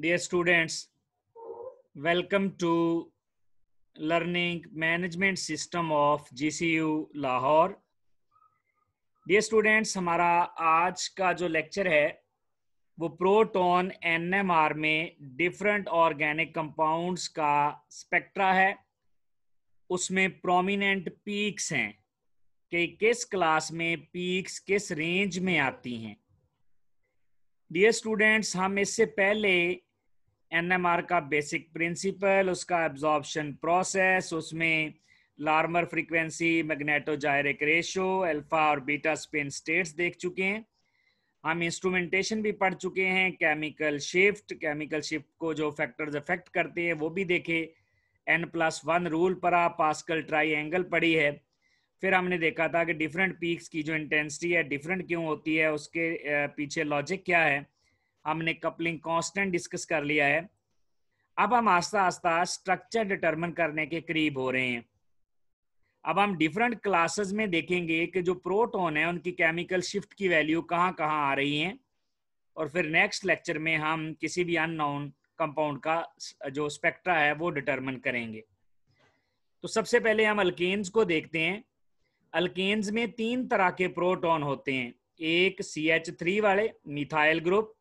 Dear students welcome to learning management system of G C U Lahore dear students हमारा आज का जो lecture है वो प्रोटोन एन एम आर में डिफरेंट ऑर्गेनिक कंपाउंड्स का स्पेक्ट्रा है उसमें प्रोमिनेंट पीक्स हैं कि किस क्लास में पीक्स किस रेंज में आती हैं डियर स्टूडेंट्स हम इससे पहले एनएमआर का बेसिक प्रिंसिपल उसका एब्जॉर्बन प्रोसेस उसमें Larmor frequency magnetogyric ratio alpha और बीटा स्पिन स्टेट्स देख चुके हैं हम इंस्ट्रूमेंटेशन भी पढ़ चुके हैं केमिकल शिफ्ट केमिकल शिफ्ट को जो फैक्टर्स अफेक्ट करते हैं वो भी देखे एन प्लस वन रूल पर आप पास्कल ट्राई एंगल पढ़ी है फिर हमने देखा था कि डिफरेंट पीक्स की जो इंटेंसिटी है डिफरेंट क्यों होती है उसके पीछे लॉजिक क्या है हमने कपलिंग कांस्टेंट डिस्कस कर लिया है अब हम आस्ता आस्ता स्ट्रक्चर डिटरमिन करने के करीब हो रहे हैं अब हम डिफरेंट क्लासेस में देखेंगे कि जो प्रोटोन है उनकी केमिकल शिफ्ट की वैल्यू कहाँ कहाँ आ रही है और फिर नेक्स्ट लेक्चर में हम किसी भी अननोन कंपाउंड का जो स्पेक्ट्रा है वो डिटरमिन करेंगे तो सबसे पहले हम अल्केन्स को देखते हैं अल्केन्स में तीन तरह के प्रोटॉन होते हैं एक सी एच थ्री वाले मिथाइल ग्रुप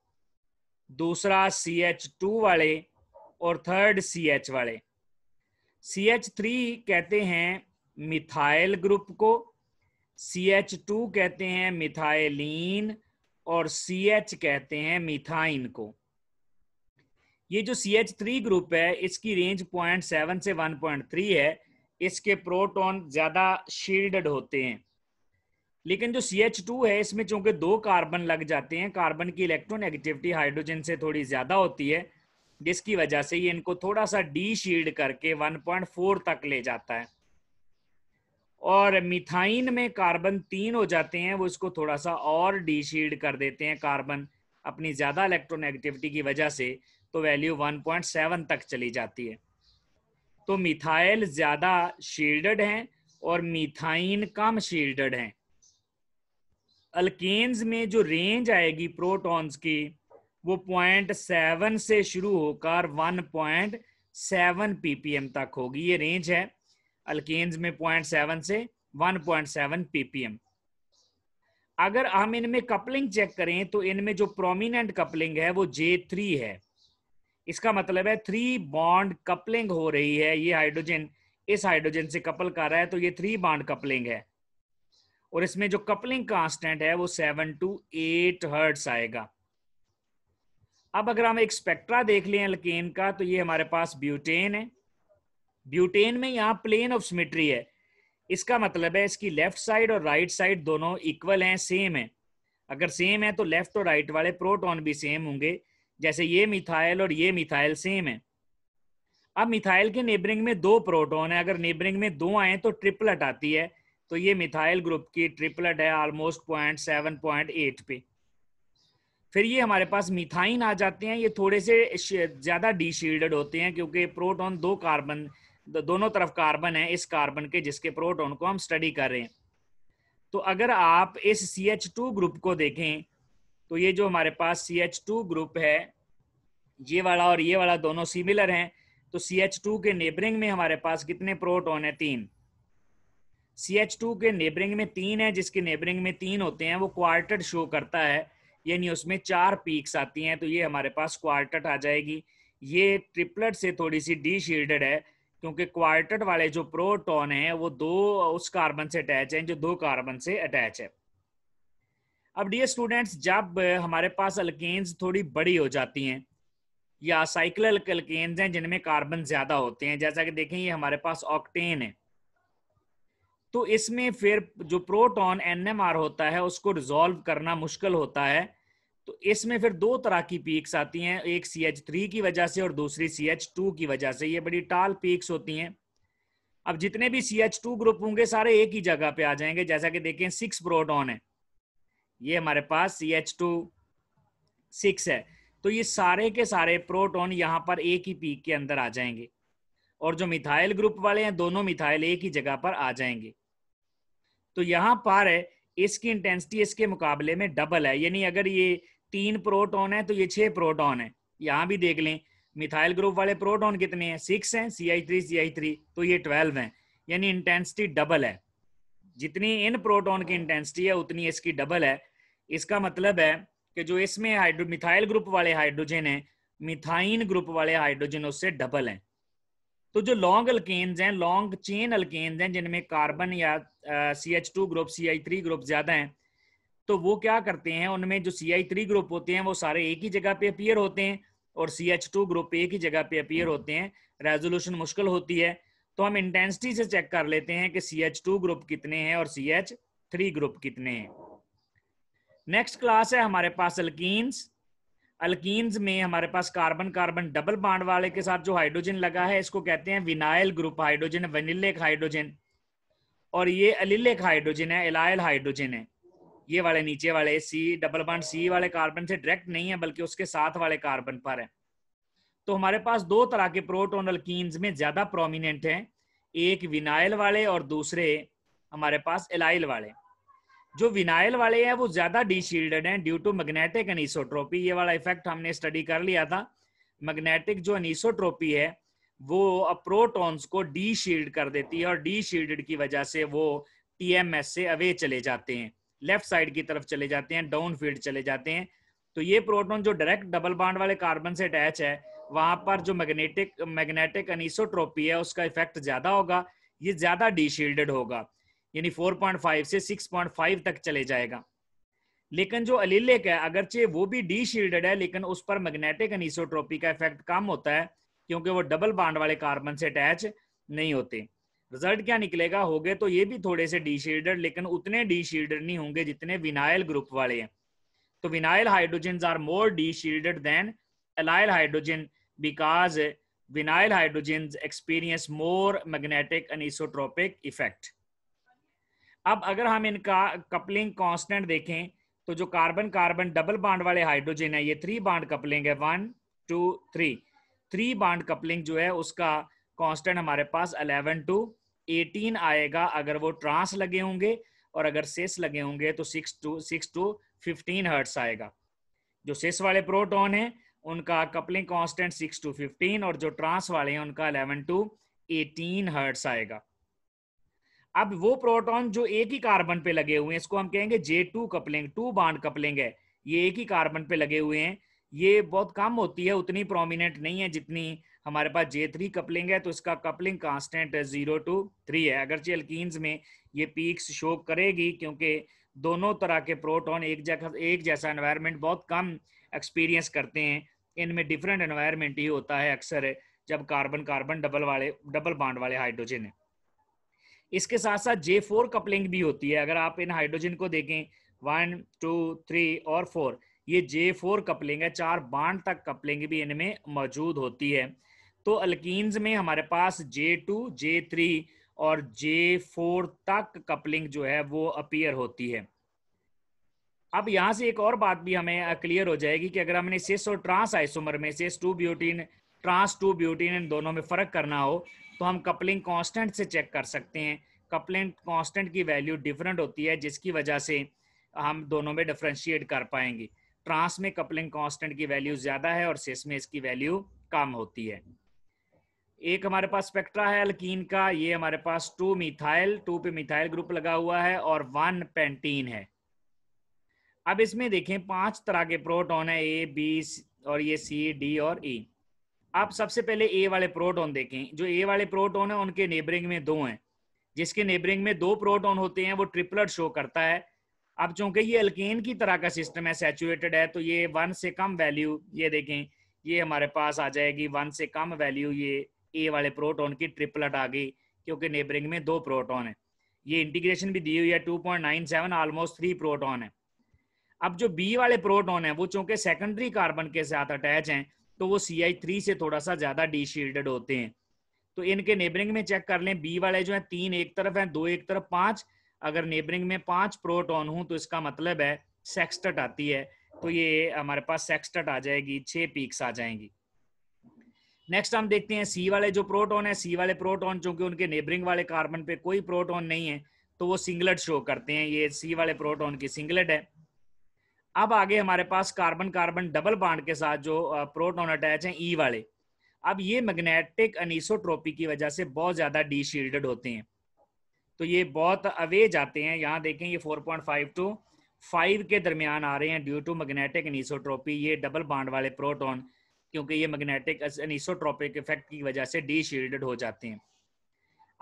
दूसरा सी एच टू वाले और थर्ड सी एच वाले सी एच थ्री कहते हैं मिथाइल ग्रुप को सी एच टू कहते हैं मिथाइलिन और सी एच कहते हैं मिथाइन को ये जो सी एच थ्री ग्रुप है इसकी रेंज पॉइंट सेवन से वन पॉइंट थ्री है इसके प्रोटॉन ज्यादा शील्डेड होते हैं लेकिन जो सी एच टू है इसमें चूंकि दो कार्बन लग जाते हैं कार्बन की इलेक्ट्रोनेगेटिविटी हाइड्रोजन से थोड़ी ज्यादा होती है जिसकी वजह से ये इनको थोड़ा सा डी शील्ड करके 1.4 तक ले जाता है और मिथाइन में कार्बन तीन हो जाते हैं वो इसको थोड़ा सा और डी शील्ड कर देते हैं कार्बन अपनी ज्यादा इलेक्ट्रोनेगेटिविटी की वजह से तो वैल्यू 1.7 तक चली जाती है तो मिथाइल ज्यादा शील्डेड हैं और मिथाइन कम शील्डेड हैं अल्केन्स में जो रेंज आएगी प्रोटॉन्स की वो पॉइंट सेवन से शुरू होकर वन पॉइंट सेवन पीपीएम तक होगी ये रेंज है अल्केन्स में पॉइंट सेवन से वन पॉइंट सेवन पीपीएम अगर हम इनमें कपलिंग चेक करें तो इनमें जो प्रोमिनेंट कपलिंग है वो जे थ्री है इसका मतलब है थ्री बॉन्ड कपलिंग हो रही है ये हाइड्रोजन इस हाइड्रोजन से कपल कर रहा है तो ये थ्री बॉन्ड कपलिंग है और इसमें जो कपलिंग कांस्टेंट है वो सेवन टू एट हर्ट्स आएगा अब अगर हम एक स्पेक्ट्रा देख लें लकेन का तो ये हमारे पास ब्यूटेन है ब्यूटेन में यहां प्लेन ऑफ सिमेट्री है इसका मतलब है इसकी लेफ्ट साइड और राइट साइड दोनों इक्वल हैं सेम है अगर सेम है तो लेफ्ट और राइट वाले प्रोटॉन भी सेम होंगे जैसे ये मिथाइल और ये मिथाइल सेम है अब मिथाइल के नेबरिंग में दो प्रोटोन है अगर नेबरिंग में दो आए तो ट्रिपलट आती है तो ये मिथाइल ग्रुप की ट्रिपलट है almost point seven point eight पे फिर ये हमारे पास मिथाइन आ जाते हैं ये थोड़े से ज्यादा डीशील्डेड होते हैं क्योंकि प्रोटोन दो कार्बन दोनों तरफ कार्बन है इस कार्बन के जिसके प्रोटोन को हम स्टडी कर रहे हैं तो अगर आप इस सी एच टू ग्रुप को देखें तो ये जो हमारे पास सी एच टू ग्रुप है ये वाला और ये वाला दोनों सिमिलर हैं तो सी एच टू के नेबरिंग में हमारे पास कितने प्रोटोन है तीन सी एच टू के नेबरिंग में तीन है जिसके नेबरिंग में तीन होते हैं वो क्वार्टर शो करता है यानी उसमें चार पीक्स आती हैं तो ये हमारे पास क्वार्टर आ जाएगी ये ट्रिपलेट से थोड़ी सी डी शील्डेड है क्योंकि क्वार्टर वाले जो प्रोटोन है वो दो उस कार्बन से अटैच है जो दो कार्बन से अटैच है अब डी स्टूडेंट्स जब हमारे पास अल्केन्स थोड़ी बड़ी हो जाती हैं या साइकिल अल्केन्स हैं जिनमें कार्बन ज्यादा होते हैं जैसा कि देखें ये हमारे पास ऑक्टेन है तो इसमें फिर जो प्रोटॉन एनएमआर होता है उसको रिजोल्व करना मुश्किल होता है तो इसमें फिर दो तरह की पीक्स आती हैं एक सी एच थ्री की वजह से और दूसरी सी एच टू की वजह से ये बड़ी टाल पीक्स होती हैं अब जितने भी सी एच टू ग्रुप होंगे सारे एक ही जगह पे आ जाएंगे जैसा कि देखें सिक्स प्रोटॉन है ये हमारे पास सी एच टू सिक्स है तो ये सारे के सारे प्रोटोन यहाँ पर एक ही पीक के अंदर आ जाएंगे और जो मिथाइल ग्रुप वाले हैं दोनों मिथाइल एक ही जगह पर आ जाएंगे तो यहाँ पर है इसकी इंटेंसिटी इसके मुकाबले में डबल है यानी अगर ये तीन प्रोटोन है तो ये छह प्रोटोन है यहाँ भी देख लें मिथाइल ग्रुप वाले प्रोटोन कितने हैं सिक्स हैं सी I three C I three तो ये ट्वेल्व हैं यानी इंटेंसिटी डबल है जितनी इन प्रोटोन की इंटेंसिटी है उतनी इसकी डबल है इसका मतलब है कि जो इसमें हाइड्रो मिथाइल ग्रुप वाले हाइड्रोजन है मिथाइन ग्रुप वाले हाइड्रोजन उससे डबल हैं तो जो लॉन्ग अल्केन्स हैं लॉन्ग चेन अल्केन्स हैं जिनमें कार्बन या C H two group C I three group ज्यादा हैं तो वो क्या करते हैं उनमें जो सी आई थ्री ग्रुप होते हैं वो सारे एक ही जगह पे अपियर होते हैं और सी एच टू ग्रुप एक ही जगह पे अपियर होते हैं रेजोल्यूशन मुश्किल होती है तो हम इंटेंसिटी से चेक कर लेते हैं कि सी एच टू ग्रुप कितने हैं और सी एच थ्री ग्रुप कितने हैं नेक्स्ट क्लास है हमारे पास अल्कीन्स अल्कीन्स में हमारे पास कार्बन कार्बन डबल बांड वाले के साथ जो हाइड्रोजन लगा है इसको कहते हैं vinyl group hydrogen vinylic hydrogen और ये अलिलिक हाइड्रोजन है एलाइल हाइड्रोजन है ये वाले नीचे वाले सी डबल बाड सी वाले कार्बन से डायरेक्ट नहीं है बल्कि उसके साथ वाले कार्बन पर है तो हमारे पास दो तरह के प्रोटोन अल्किस में ज्यादा प्रोमिनेंट है एक विनाइल वाले और दूसरे हमारे पास एलाइल वाले जो विनाइल वाले हैं वो ज्यादा डीशील्डेड हैं ड्यू टू मैग्नेटिक अनिसोट्रोपी ये वाला इफेक्ट हमने स्टडी कर लिया था मैग्नेटिक जो अनिसोट्रोपी है वो प्रोटॉन्स को डी शील्ड कर देती है और डी शील्डेड की वजह से वो टीएमएस से अवे चले जाते हैं लेफ्ट साइड की तरफ चले जाते हैं डाउन फील्ड चले जाते हैं तो ये प्रोटोन जो डायरेक्ट डबल बाड वाले कार्बन से अटैच है वहां पर जो मैग्नेटिक मैग्नेटिक अनिसोट्रोपी है उसका इफेक्ट ज्यादा होगा ये ज्यादा डी शील्डेड होगा यानी 4.5 से 6.5 तक चले जाएगा लेकिन जो अलीलिक है अगरचे वो भी डी शील्डेड है लेकिन उस पर मैग्नेटिक अनिसोट्रोपी का इफेक्ट कम होता है क्योंकि वो डबल बांड वाले कार्बन से अटैच नहीं होते रिजल्ट क्या निकलेगा हो गए तो ये भी थोड़े से डी शील्डेड लेकिन उतने डी शील्डेड नहीं होंगे जितने विनाइल ग्रुप वाले हैं तो vinyl hydrogen are more deshielded then allyl hydrogen because vinyl hydrogen experiences more magnetic anisotropic effect अब अगर हम इनका कपलिंग कांस्टेंट देखें तो जो कार्बन कार्बन डबल बाड वाले हाइड्रोजन है ये थ्री बांड कपलिंग है one two three three bond coupling जो है उसका कांस्टेंट हमारे पास अलेवन टू एटीन आएगा अगर वो ट्रांस लगे होंगे और अगर सेस लगे होंगे तो six to six to fifteen hertz आएगा जो सेस वाले प्रोटोन है उनका coupling constant six to fifteen और जो ट्रांस वाले हैं उनका अलेवन टू एटीन हर्ट्स आएगा अब वो प्रोटॉन जो एक ही कार्बन पे लगे हुए हैं इसको हम कहेंगे J two coupling two bond coupling है ये एक ही कार्बन पे लगे हुए हैं ये बहुत कम होती है उतनी प्रोमिनेंट नहीं है जितनी हमारे पास जे थ्री कपलिंग है तो इसका coupling constant zero to three है अगरचे अल्किस में ये पीक्स शो करेगी क्योंकि दोनों तरह के प्रोटोन एक जगह एक जैसा एनवायरमेंट बहुत कम एक्सपीरियंस करते हैं इनमें डिफरेंट एनवायरमेंट ही होता है अक्सर जब कार्बन कार्बन डबल वाले डबल बाड वाले हाइड्रोजन है इसके साथ साथ जे फोर कपलिंग भी होती है अगर आप इन हाइड्रोजन को देखें वन टू थ्री और फोर ये जे फोर कपलिंग है चार बाड तक कपलिंग भी इनमें मौजूद होती है तो अल्किन्स में हमारे पास जे टू जे थ्री और जे फोर तक कपलिंग जो है वो अपीयर होती है अब यहां से एक और बात भी हमें क्लियर हो जाएगी कि अगर हमने सेस और ट्रांस आइसोमर में cis two butene trans two butene इन दोनों में फर्क करना हो तो हम कपलिंग कांस्टेंट से चेक कर सकते हैं कपलेंट कांस्टेंट की वैल्यू डिफरेंट होती है जिसकी वजह से हम दोनों में डिफ्रेंशिएट कर पाएंगे ट्रांस में कपलिंग कांस्टेंट की वैल्यू ज्यादा है और सिस में इसकी वैल्यू कम होती है एक हमारे पास स्पेक्ट्रा है अल्कीन का ये हमारे पास टू मिथाइल टू पे मिथाइल ग्रुप लगा हुआ है और वन पेंटीन है अब इसमें देखें पांच तरह के प्रोटोन है ए बी और ये सी डी और ई e. आप सबसे पहले ए वाले प्रोटोन देखें जो ए वाले प्रोटोन है उनके नेबरिंग में दो हैं जिसके नेबरिंग में दो प्रोटोन होते हैं वो ट्रिपलट शो करता है अब चूंकि ये अल्केन की तरह का सिस्टम है सेचुएटेड है तो ये वन से कम वैल्यू ये देखें ये हमारे पास आ जाएगी वन से कम वैल्यू ये ए वाले प्रोटोन की ट्रिपलट आ गई क्योंकि नेबरिंग में दो प्रोटोन है ये इंटीग्रेशन भी दी हुई है two point nine seven almost three proton है अब जो बी वाले प्रोटोन है वो चूंकि सेकेंडरी कार्बन के साथ अटैच है तो वो सी आई थ्री से थोड़ा सा ज्यादा डी होते हैं तो इनके नेबरिंग में चेक कर लें बी वाले जो है तीन एक तरफ है दो एक तरफ पांच अगर नेबरिंग में पांच प्रोटोन हूं तो इसका मतलब है सेक्सटट आती है तो ये हमारे पास सेक्सटट आ जाएगी छह पीक्स आ जाएंगी नेक्स्ट हम देखते हैं सी वाले जो प्रोटोन है सी वाले प्रोटोन चूंकि उनके नेबरिंग वाले कार्बन पे कोई प्रोटोन नहीं है तो वो सिंगलेट शो करते हैं ये सी वाले प्रोटोन की सिंगलेट है अब आगे हमारे पास कार्बन कार्बन डबल बाड के साथ जो प्रोटोन अटैच है ई वाले अब ये मैग्नेटिक अनिसोट्रोपी की वजह से बहुत ज्यादा डी शील्डेड होते हैं तो ये बहुत अवे जाते हैं यहाँ देखें ये 4.5 टू 5 के दरमियान आ रहे हैं ड्यू टू मैग्नेटिक अनिसोट्रोपी ये डबल बाड वाले प्रोटोन क्योंकि ये मैग्नेटिक अनिसोट्रोपिक इफेक्ट की वजह से डी शील्डेड हो जाते हैं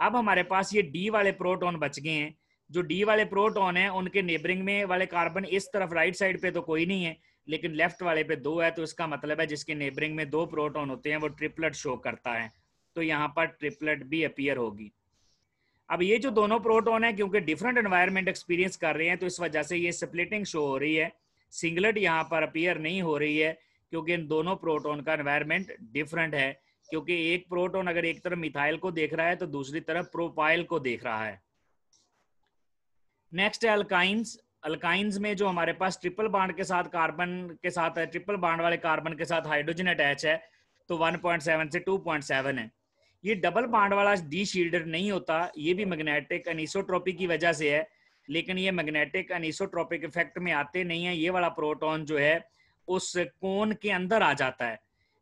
अब हमारे पास ये डी वाले प्रोटोन बच गए हैं जो डी वाले प्रोटोन हैं उनके नेबरिंग में वाले कार्बन इस तरफ राइट साइड पे तो कोई नहीं है लेकिन लेफ्ट वाले पे दो है तो इसका मतलब है जिसके नेबरिंग में दो प्रोटोन होते हैं वो ट्रिपलेट शो करता है तो यहाँ पर ट्रिपलेट भी अपियर होगी अब ये जो दोनों प्रोटोन है क्योंकि डिफरेंट एनवायरमेंट एक्सपीरियंस कर रहे हैं तो इस वजह से ये स्प्लिटिंग शो हो रही है सिंगलेट यहाँ पर अपियर नहीं हो रही है क्योंकि इन दोनों प्रोटोन का एनवायरमेंट डिफरेंट है क्योंकि एक प्रोटोन अगर एक तरफ मिथाइल को देख रहा है तो दूसरी तरफ प्रोपाइल को देख रहा है नेक्स्ट है अल्काइंस अल्काइंस में जो हमारे पास ट्रिपल बाड के साथ कार्बन के साथ है ट्रिपल बाड वाले कार्बन के साथ हाइड्रोजन अटैच है तो 1.7 से 2.7 है ये डबल बाड वाला डी शील्डर नहीं होता ये भी मैग्नेटिक अनिसोट्रोपी की वजह से है लेकिन ये मैग्नेटिक अनिसोट्रोपिक इफेक्ट में आते नहीं है ये वाला प्रोटोन जो है उस कोन के अंदर आ जाता है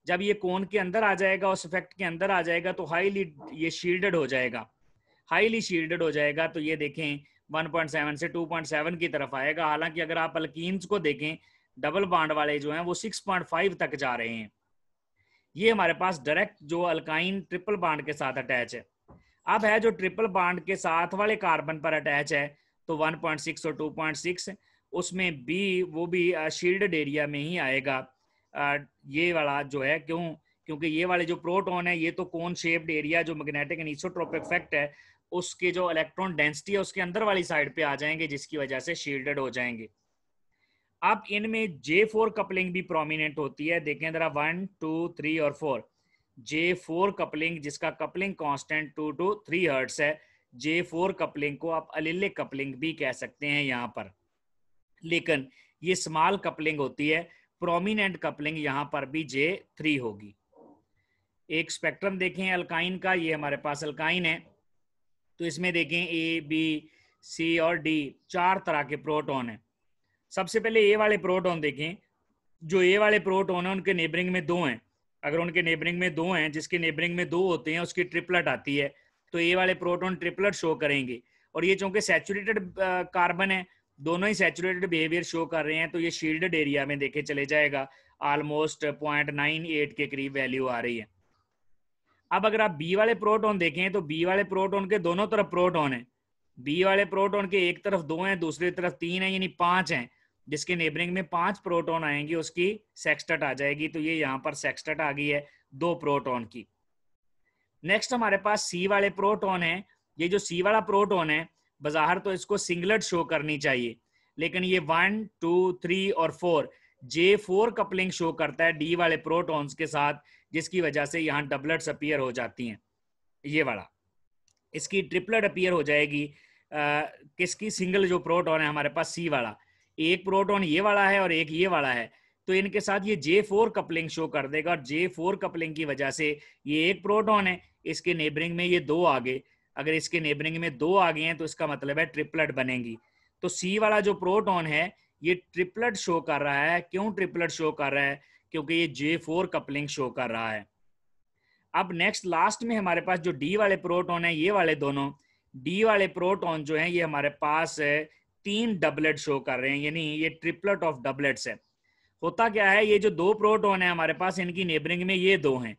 जब ये कोन के अंदर आ जाएगा उस इफेक्ट के अंदर आ जाएगा तो हाईली ये शील्डेड हो जाएगा हाईली शील्डेड हो जाएगा तो ये देखें 1.7 से 2.7 की तरफ आएगा हालांकि अगर आप अल्कीन्स को देखें डबल बांड वाले जो हैं वो 6.5 तक जा रहे हैं ये हमारे पास डायरेक्ट जो अल्काइन ट्रिपल बांड के साथ अटैच है अब है जो ट्रिपल बांड के साथ वाले कार्बन पर अटैच है तो 1.6 और 2.6 उसमें बी वो भी शील्ड एरिया में ही आएगा ये वाला जो है क्यों क्योंकि ये वाले जो प्रोटोन है ये तो कौन शेप्ड एरिया जो मैग्नेटिक एंड इसोट्रोपिक इफेक्ट है उसके जो इलेक्ट्रॉन डेंसिटी है उसके अंदर वाली साइड पे आ जाएंगे जिसकी वजह से शील्डेड हो जाएंगे अब इनमें जे फोर कपलिंग भी प्रोमिनेंट होती है देखें जरा वन टू थ्री और फोर जे फोर कपलिंग जिसका coupling constant two to three hertz है जे फोर कपलिंग को आप अलिले कपलिंग भी कह सकते हैं यहां पर लेकिन ये स्मॉल कपलिंग होती है प्रोमिनेंट कपलिंग यहां पर भी जे थ्री होगी एक स्पेक्ट्रम देखें अल्काइन का ये हमारे पास अल्काइन है तो इसमें देखें ए बी सी और डी चार तरह के प्रोटोन हैं सबसे पहले ए वाले प्रोटोन देखें जो ए वाले प्रोटोन है उनके नेबरिंग में दो हैं अगर उनके नेबरिंग में दो हैं जिसके नेबरिंग में दो होते हैं उसकी ट्रिपलट आती है तो ए वाले प्रोटोन ट्रिपलट शो करेंगे और ये चूंकि सैचुरेटेड कार्बन है दोनों ही सैचुरेटेड बिहेवियर शो कर रहे हैं तो ये शील्डेड एरिया में देखे चले जाएगा ऑलमोस्ट पॉइंट नाइन एट के करीब वैल्यू आ रही है अब अगर आप बी वाले प्रोटोन देखें तो बी वाले प्रोटोन के दोनों तरफ प्रोटोन है बी वाले प्रोटोन के एक तरफ दो हैं दूसरी तरफ तीन है यानी पांच हैं जिसके नेबरिंग में पांच प्रोटोन आएंगे उसकी सेक्सटट आ जाएगी तो ये यहाँ पर सेक्सटट आ गई है दो प्रोटोन की नेक्स्ट हमारे पास सी वाले प्रोटोन है ये जो सी वाला प्रोटोन है बाजार तो इसको सिंगलट शो करनी चाहिए लेकिन ये वन टू थ्री और four J four coupling show करता है डी वाले प्रोटॉन्स के साथ जिसकी वजह से यहाँ डबलट अपियर हो जाती हैं ये वाला इसकी ट्रिपलट अपियर हो जाएगी आ, किसकी सिंगल जो प्रोटॉन है हमारे पास सी वाला एक प्रोटॉन ये वाला है और एक ये वाला है तो इनके साथ ये जे फोर कपलिंग शो कर देगा और जे फोर कपलिंग की वजह से ये एक प्रोटॉन है इसके नेबरिंग में ये दो आ गए अगर इसके नेबरिंग में दो आ गए हैं तो इसका मतलब है ट्रिपलेट बनेगी तो सी वाला जो प्रोटोन है ये ट्रिपलेट शो कर रहा है क्यों ट्रिपलेट शो कर रहा है क्योंकि ये जे फोर कपलिंग शो कर रहा है अब नेक्स्ट लास्ट में हमारे पास जो डी वाले प्रोटोन है ये वाले दोनों डी वाले प्रोटोन जो है ये हमारे पास तीन डबलेट शो कर रहे हैं यानी ये ट्रिपलेट ऑफ डबलेट्स है होता क्या है ये जो दो प्रोटोन है हमारे पास इनकी नेबरिंग में ये दो हैं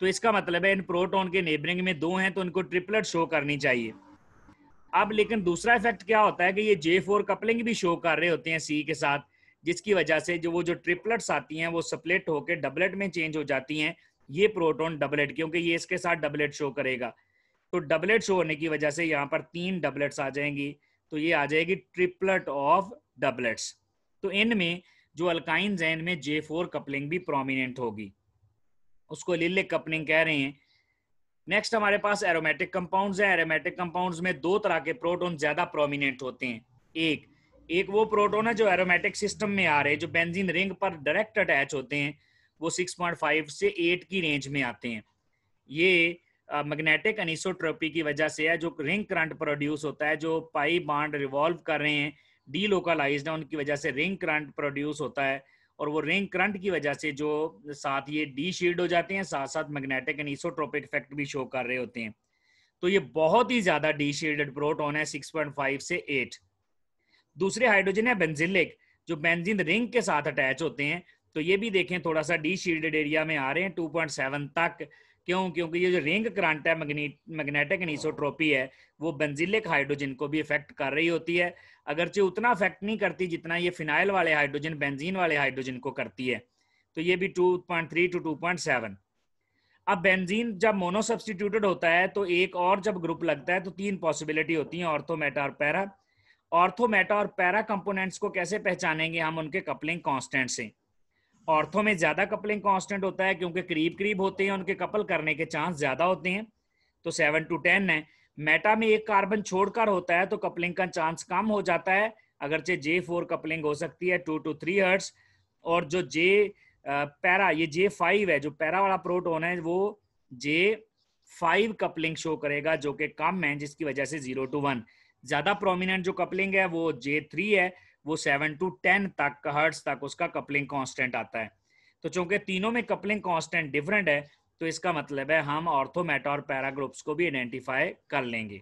तो इसका मतलब है इन प्रोटोन के नेबरिंग में दो हैं तो इनको ट्रिपलेट शो करनी चाहिए अब लेकिन दूसरा इफेक्ट क्या होता है कि ये जे फोर कपलिंग भी शो कर रहे होते हैं सी के साथ जिसकी वजह से जो वो जो ट्रिपलेट्स आती हैं वो सप्लेट होकर डबलेट में चेंज हो जाती हैं ये प्रोटोन डबलेट क्योंकि ये इसके साथ डबलेट शो करेगा तो डबलेट शो होने की वजह से यहाँ पर तीन डबलेट्स आ जाएंगी तो ये आ जाएगी ट्रिपलेट ऑफ डबलेट्स तो इनमें जो अल्काइंस हैं इनमें जे फोर कपलिंग भी प्रोमिनेंट होगी उसको लिल्ले कपलिंग कह रहे हैं नेक्स्ट हमारे पास एरोमेटिक कंपाउंड्स हैं एरोमेटिक कंपाउंड्स में दो तरह के प्रोटोन ज्यादा प्रोमिनेंट होते हैं एक एक वो प्रोटोन है जो एरोमेटिक सिस्टम में आ रहे हैं जो बेंजीन रिंग पर डायरेक्ट अटैच होते हैं वो 6.5 से 8 की रेंज में आते हैं ये मैग्नेटिक अनिसोट्रोपी की वजह से है जो रिंग करंट प्रोड्यूस होता है जो पाई बाड रिवॉल्व कर रहे हैं डीलोकलाइज है उनकी वजह से रिंग करंट प्रोड्यूस होता है और वो रिंग करंट की वजह से जो साथ ये डी शील्ड हो जाते हैं साथ साथ मैग्नेटिक अनिसोट्रोपिक इफेक्ट भी शो कर रहे होते हैं तो ये बहुत ही ज्यादा डी शील्डेड प्रोटोन है 6.5 से एट दूसरे हाइड्रोजन है बेंजिलिक जो बेंजिन रिंग के साथ अटैच होते हैं तो ये भी देखें थोड़ा सा डी शील्डेड एरिया में आ रहे हैं 2.7 तक क्यों क्योंकि ये जो रिंग करंट है मैग्नेटिक एनिसोट्रोपी है वो बेंजिलिक हाइड्रोजन को भी इफेक्ट कर रही होती है अगरचे उतना इफेक्ट नहीं करती जितना ये फिनाइल वाले हाइड्रोजन बेंजीन वाले हाइड्रोजन को करती है तो ये भी 2.3 टू 2.7 अब बेंजीन जब मोनो सब्सटीट्यूटेड होता है तो एक और जब ग्रुप लगता है तो तीन पॉसिबिलिटी होती है ऑर्थोमेटा और पैरा ऑर्थोमेटा और पैरा कंपोनेंट्स को कैसे पहचानेंगे हम उनके कपलिंग कांस्टेंट से ऑर्थो में ज्यादा कपलिंग कांस्टेंट होता है क्योंकि करीब करीब होते हैं उनके कपल करने के चांस ज्यादा होते हैं तो सेवन टू टेन है मेटा में एक कार्बन छोड़कर होता है तो कपलिंग का चांस कम हो जाता है अगरचे जे फोर कपलिंग हो सकती है टू टू थ्री हर्ट्स और जो जे पैरा ये जे फाइव है जो पैरा वाला प्रोटोन है वो जे फाइव कपलिंग शो करेगा जो कि कम है जिसकी वजह से जीरो टू वन ज्यादा प्रोमिनेंट जो कपलिंग है वो जे थ्री है वो सेवन टू टेन तक हर्ट्स तक उसका कपलिंग कांस्टेंट आता है तो चूंकि तीनों में कपलिंग कांस्टेंट डिफरेंट है तो इसका मतलब है हम ऑर्थोमेट और पैरा ग्रुप्स को भी आइडेंटिफाई कर लेंगे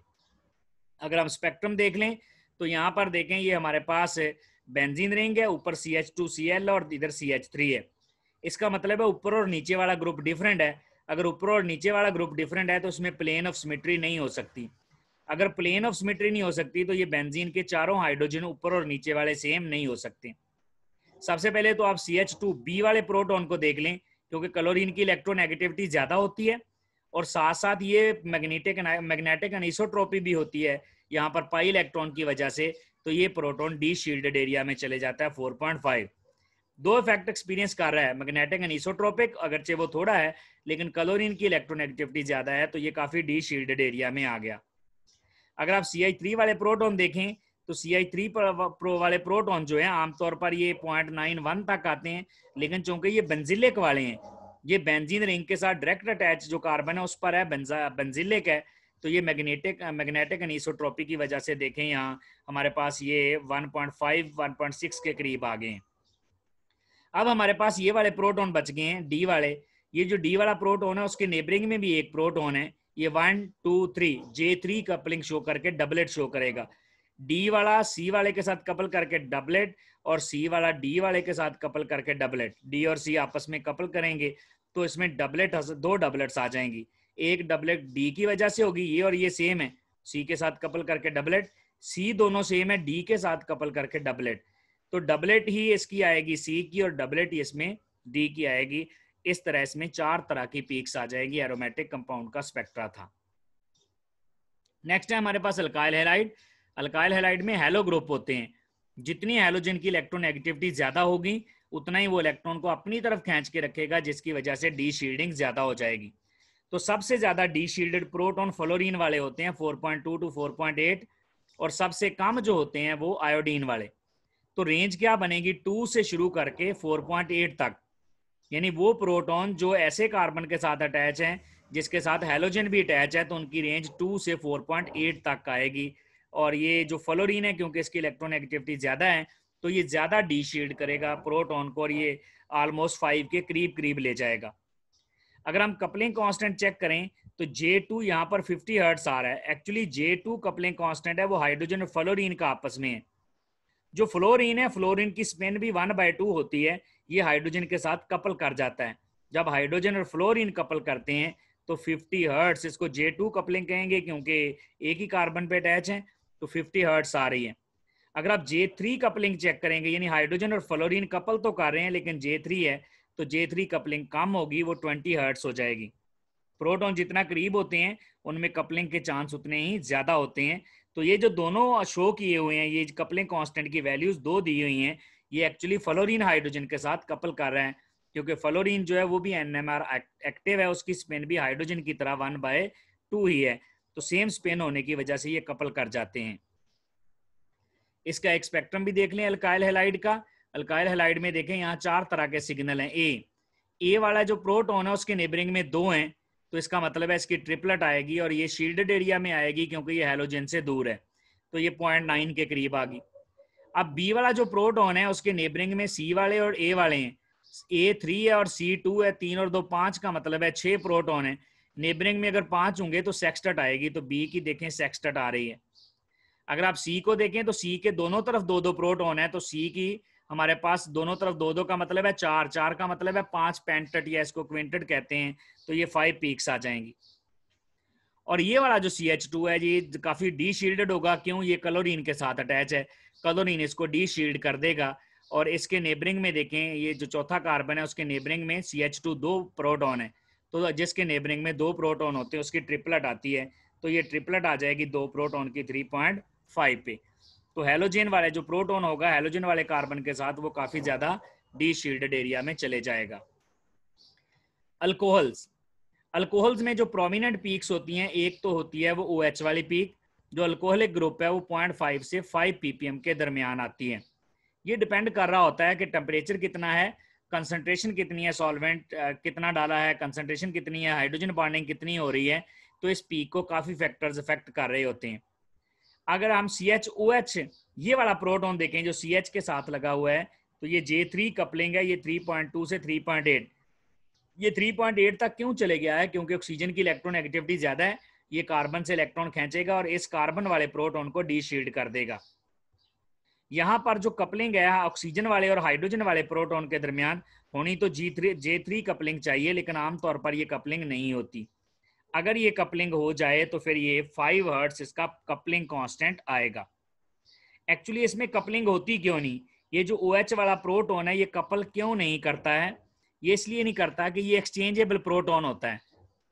अगर हम स्पेक्ट्रम देख लें तो यहाँ पर देखें ये हमारे पास बेंजीन रिंग है ऊपर C H two C L और इधर सी एच थ्री है इसका मतलब है ऊपर और नीचे वाला ग्रुप डिफरेंट है अगर ऊपर और नीचे वाला ग्रुप डिफरेंट है तो उसमें प्लेन ऑफ सिमेट्री नहीं हो सकती अगर प्लेन ऑफ सिमेट्री नहीं हो सकती तो ये बेंजीन के चारों हाइड्रोजन ऊपर और नीचे वाले सेम नहीं हो सकते सबसे पहले तो आप सी एच टू बी वाले प्रोटोन को देख लें क्योंकि क्लोरीन की इलेक्ट्रोनेगेटिविटी ज्यादा होती है और साथ साथ ये मैग्नेटिक मैग्नेटिक अनिसोट्रोपी भी होती है यहाँ पर पाई इलेक्ट्रॉन की वजह से तो ये प्रोटोन डी शील्डेड एरिया में चले जाता है फाइव दो इफेक्ट एक्सपीरियंस कर रहा है मैग्नेटिक अनिसोट्रोपिक अगरचे वो थोड़ा है लेकिन क्लोरीन की इलेक्ट्रोनेगेटिविटी ज्यादा है तो ये काफी डी शील्डेड एरिया में आ गया अगर आप सी आई थ्री वाले प्रोटोन देखें तो सी आई थ्री प्रो वाले प्रोटोन जो है आमतौर पर ये पॉइंट नाइन वन तक आते हैं लेकिन चूंकि ये बेंजिलिक वाले हैं ये बेंजीन रिंग के साथ डायरेक्ट अटैच जो कार्बन है उस पर है बेंजिलिक है तो ये मैग्नेटिक मैग्नेटिक अनिसोट्रोपी की वजह से देखें यहाँ हमारे पास ये 1.5 1.6 के करीब आ गए हैं अब हमारे पास ये वाले प्रोटोन बच गए हैं डी वाले ये जो डी वाला प्रोटोन है उसके नेबरिंग में भी एक प्रोटोन है ये one two three J three coupling show करके डबलेट शो करेगा डी वाला सी वाले के साथ कपल करके डबलेट और सी वाला डी वाले के साथ कपल करके डबलेट डी और सी आपस में कपल करेंगे तो इसमें डबलेट दो डबलेट्स आ जाएंगी एक डबलेट डी की वजह से होगी ये और ये सेम है सी के साथ कपल करके डबलेट सी दोनों सेम है डी के साथ कपल करके डबलेट तो डबलेट ही इसकी आएगी सी की और डबलेट इसमें डी की आएगी इस तरह इसमें चार तरह की पीक्स आ जाएगी एरोमेटिक कंपाउंड का स्पेक्ट्रा था नेक्स्ट है हमारे पास अल्काइल हेलाइड अल्काइल हेलाइड में हेलो ग्रुप होते हैं जितनी हेलोजन की इलेक्ट्रोनेगेटिविटी ज्यादा होगी उतना ही वो इलेक्ट्रॉन को अपनी तरफ खींच के रखेगा जिसकी वजह से डी शील्डिंग ज्यादा हो जाएगी तो सबसे ज्यादा डी शील्डेड प्रोटोन फ्लोरिन वाले होते हैं फोर टू फोर और सबसे कम जो होते हैं वो आयोडीन वाले तो रेंज क्या बनेगी टू से शुरू करके फोर तक यानी वो प्रोटॉन जो ऐसे कार्बन के साथ अटैच हैं जिसके साथ हेलोजन भी अटैच है तो उनकी रेंज 2 से 4.8 तक आएगी और ये जो फ्लोरीन है क्योंकि इसकी इलेक्ट्रोनेगेटिविटी ज़्यादा है तो ये ज़्यादा डी शील्ड करेगा प्रोटोन को और ये ऑलमोस्ट फाइव के करीब करीब ले जाएगा अगर हम कपलिंग कॉन्स्टेंट चेक करें तो जे टू यहाँ पर 50 हर्ट्स आ रहा है actually J two coupling constant है वो हाइड्रोजन और फ्लोरीन का आपस में है जो फ्लोरीन है फ्लोरीन की स्पेन भी वन बाय टू होती है ये हाइड्रोजन के साथ कपल कर जाता है जब हाइड्रोजन और फ्लोरीन कपल करते हैं तो 50 हर्ट्स इसको J2 कपलिंग कहेंगे क्योंकि एक ही कार्बन पे अटैच है तो 50 हर्ट्स आ रही है अगर आप जे थ्री कपलिंग चेक करेंगे यानी हाइड्रोजन और फ्लोरीन कपल तो कर रहे हैं लेकिन जे थ्री है तो जे थ्री कपलिंग कम होगी वो ट्वेंटी हर्ट्स हो जाएगी प्रोटॉन जितना करीब होते हैं उनमें कपलिंग के चांस उतने ही ज्यादा होते हैं तो ये जो दोनों शो किए हुए हैं ये कपलिंग कांस्टेंट की वैल्यूज दो दी हुई हैं ये एक्चुअली फ्लोरीन हाइड्रोजन के साथ कपल कर रहे हैं क्योंकि फ्लोरीन जो है वो भी एन एम आर एक्टिव है उसकी स्पेन भी हाइड्रोजन की तरह वन बाय टू ही है तो सेम स्पेन होने की वजह से ये कपल कर जाते हैं इसका एक स्पेक्ट्रम भी देख लें अल्काइल हेलाइड का अल्काइल हेलाइड में देखें यहाँ चार तरह के सिग्नल हैं ए ए वाला जो प्रोटोन है उसके नेबरिंग में दो हैं तो इसका मतलब है इसकी ट्रिपलेट आएगी और ये शील्डेड एरिया में आएगी क्योंकि ये हेलोजन से दूर है तो ये पॉइंट नाइन के करीब आ गई अब बी वाला जो प्रोटोन है उसके नेबरिंग में सी वाले और ए वाले हैं ए थ्री है और सी टू है तीन और दो पांच का मतलब है छह प्रोटोन है नेबरिंग में अगर पांच होंगे तो सेक्सटट आएगी तो बी की देखें सेक्सटट आ रही है अगर आप सी को देखें तो सी के दोनों तरफ दो दो प्रोटोन है तो सी की हमारे पास दोनों तरफ दो दो का मतलब है चार चार का मतलब है पांच पेंटेड या इसको क्विंटेड कहते हैं तो ये फाइव पीक्स आ जाएंगी और ये वाला जो सी एच टू है ये काफी डी शील्डेड होगा क्यों ये कलोरीन के साथ अटैच है कलोरीन इसको डी शील्ड कर देगा और इसके नेबरिंग में देखें ये जो चौथा कार्बन है उसके नेबरिंग में सी एच टू दो प्रोटोन है तो जिसके नेबरिंग में दो प्रोटोन होते हैं उसकी ट्रिपलेट आती है तो ये ट्रिपलेट आ जाएगी दो प्रोटोन की थ्री पॉइंट फाइव पे तो हेलोजेन वाले जो प्रोटोन होगा हेलोजेन वाले कार्बन के साथ वो काफी ज्यादा डी शील्डेड एरिया में चले जाएगा अल्कोहल्स अल्कोहल्स में जो प्रोमिनेंट पीक्स होती हैं एक तो होती है वो ओ OH वाली पीक जो अल्कोहलिक ग्रुप है वो 0.5 से 5 ppm के दरमियान आती है ये डिपेंड कर रहा होता है कि टेम्परेचर कितना है कंसंट्रेशन कितनी है सॉल्वेंट कितना डाला है कंसेंट्रेशन कितनी है हाइड्रोजन बॉन्डिंग कितनी हो रही है तो इस पीक को काफ़ी फैक्टर्स इफेक्ट कर रहे होते हैं अगर हम सी एच ओ एच ये वाला प्रोटोन देखें जो सी एच के साथ लगा हुआ है तो ये जे थ्री कपलिंग है ये थ्री पॉइंट टू से थ्री पॉइंट एट ये थ्री पॉइंट एट तक क्यों चले गया है क्योंकि ऑक्सीजन की एक्टिविटी ज्यादा है ये कार्बन से इलेक्ट्रॉन खेचेगा और इस कार्बन वाले प्रोटोन को डी शील्ड कर देगा यहाँ पर जो कपलिंग है ऑक्सीजन वाले और हाइड्रोजन वाले प्रोटोन के दरमियान होनी तो G three J three coupling चाहिए लेकिन आमतौर पर यह कपलिंग नहीं होती अगर ये कपलिंग हो जाए तो फिर ये फाइव हर्ट्स इसका कपलिंग कांस्टेंट आएगा एक्चुअली इसमें कपलिंग होती क्यों नहीं ये जो ओ OH वाला प्रोटोन है ये कपल क्यों नहीं करता है ये इसलिए नहीं करता कि ये एक्सचेंजेबल प्रोटोन होता है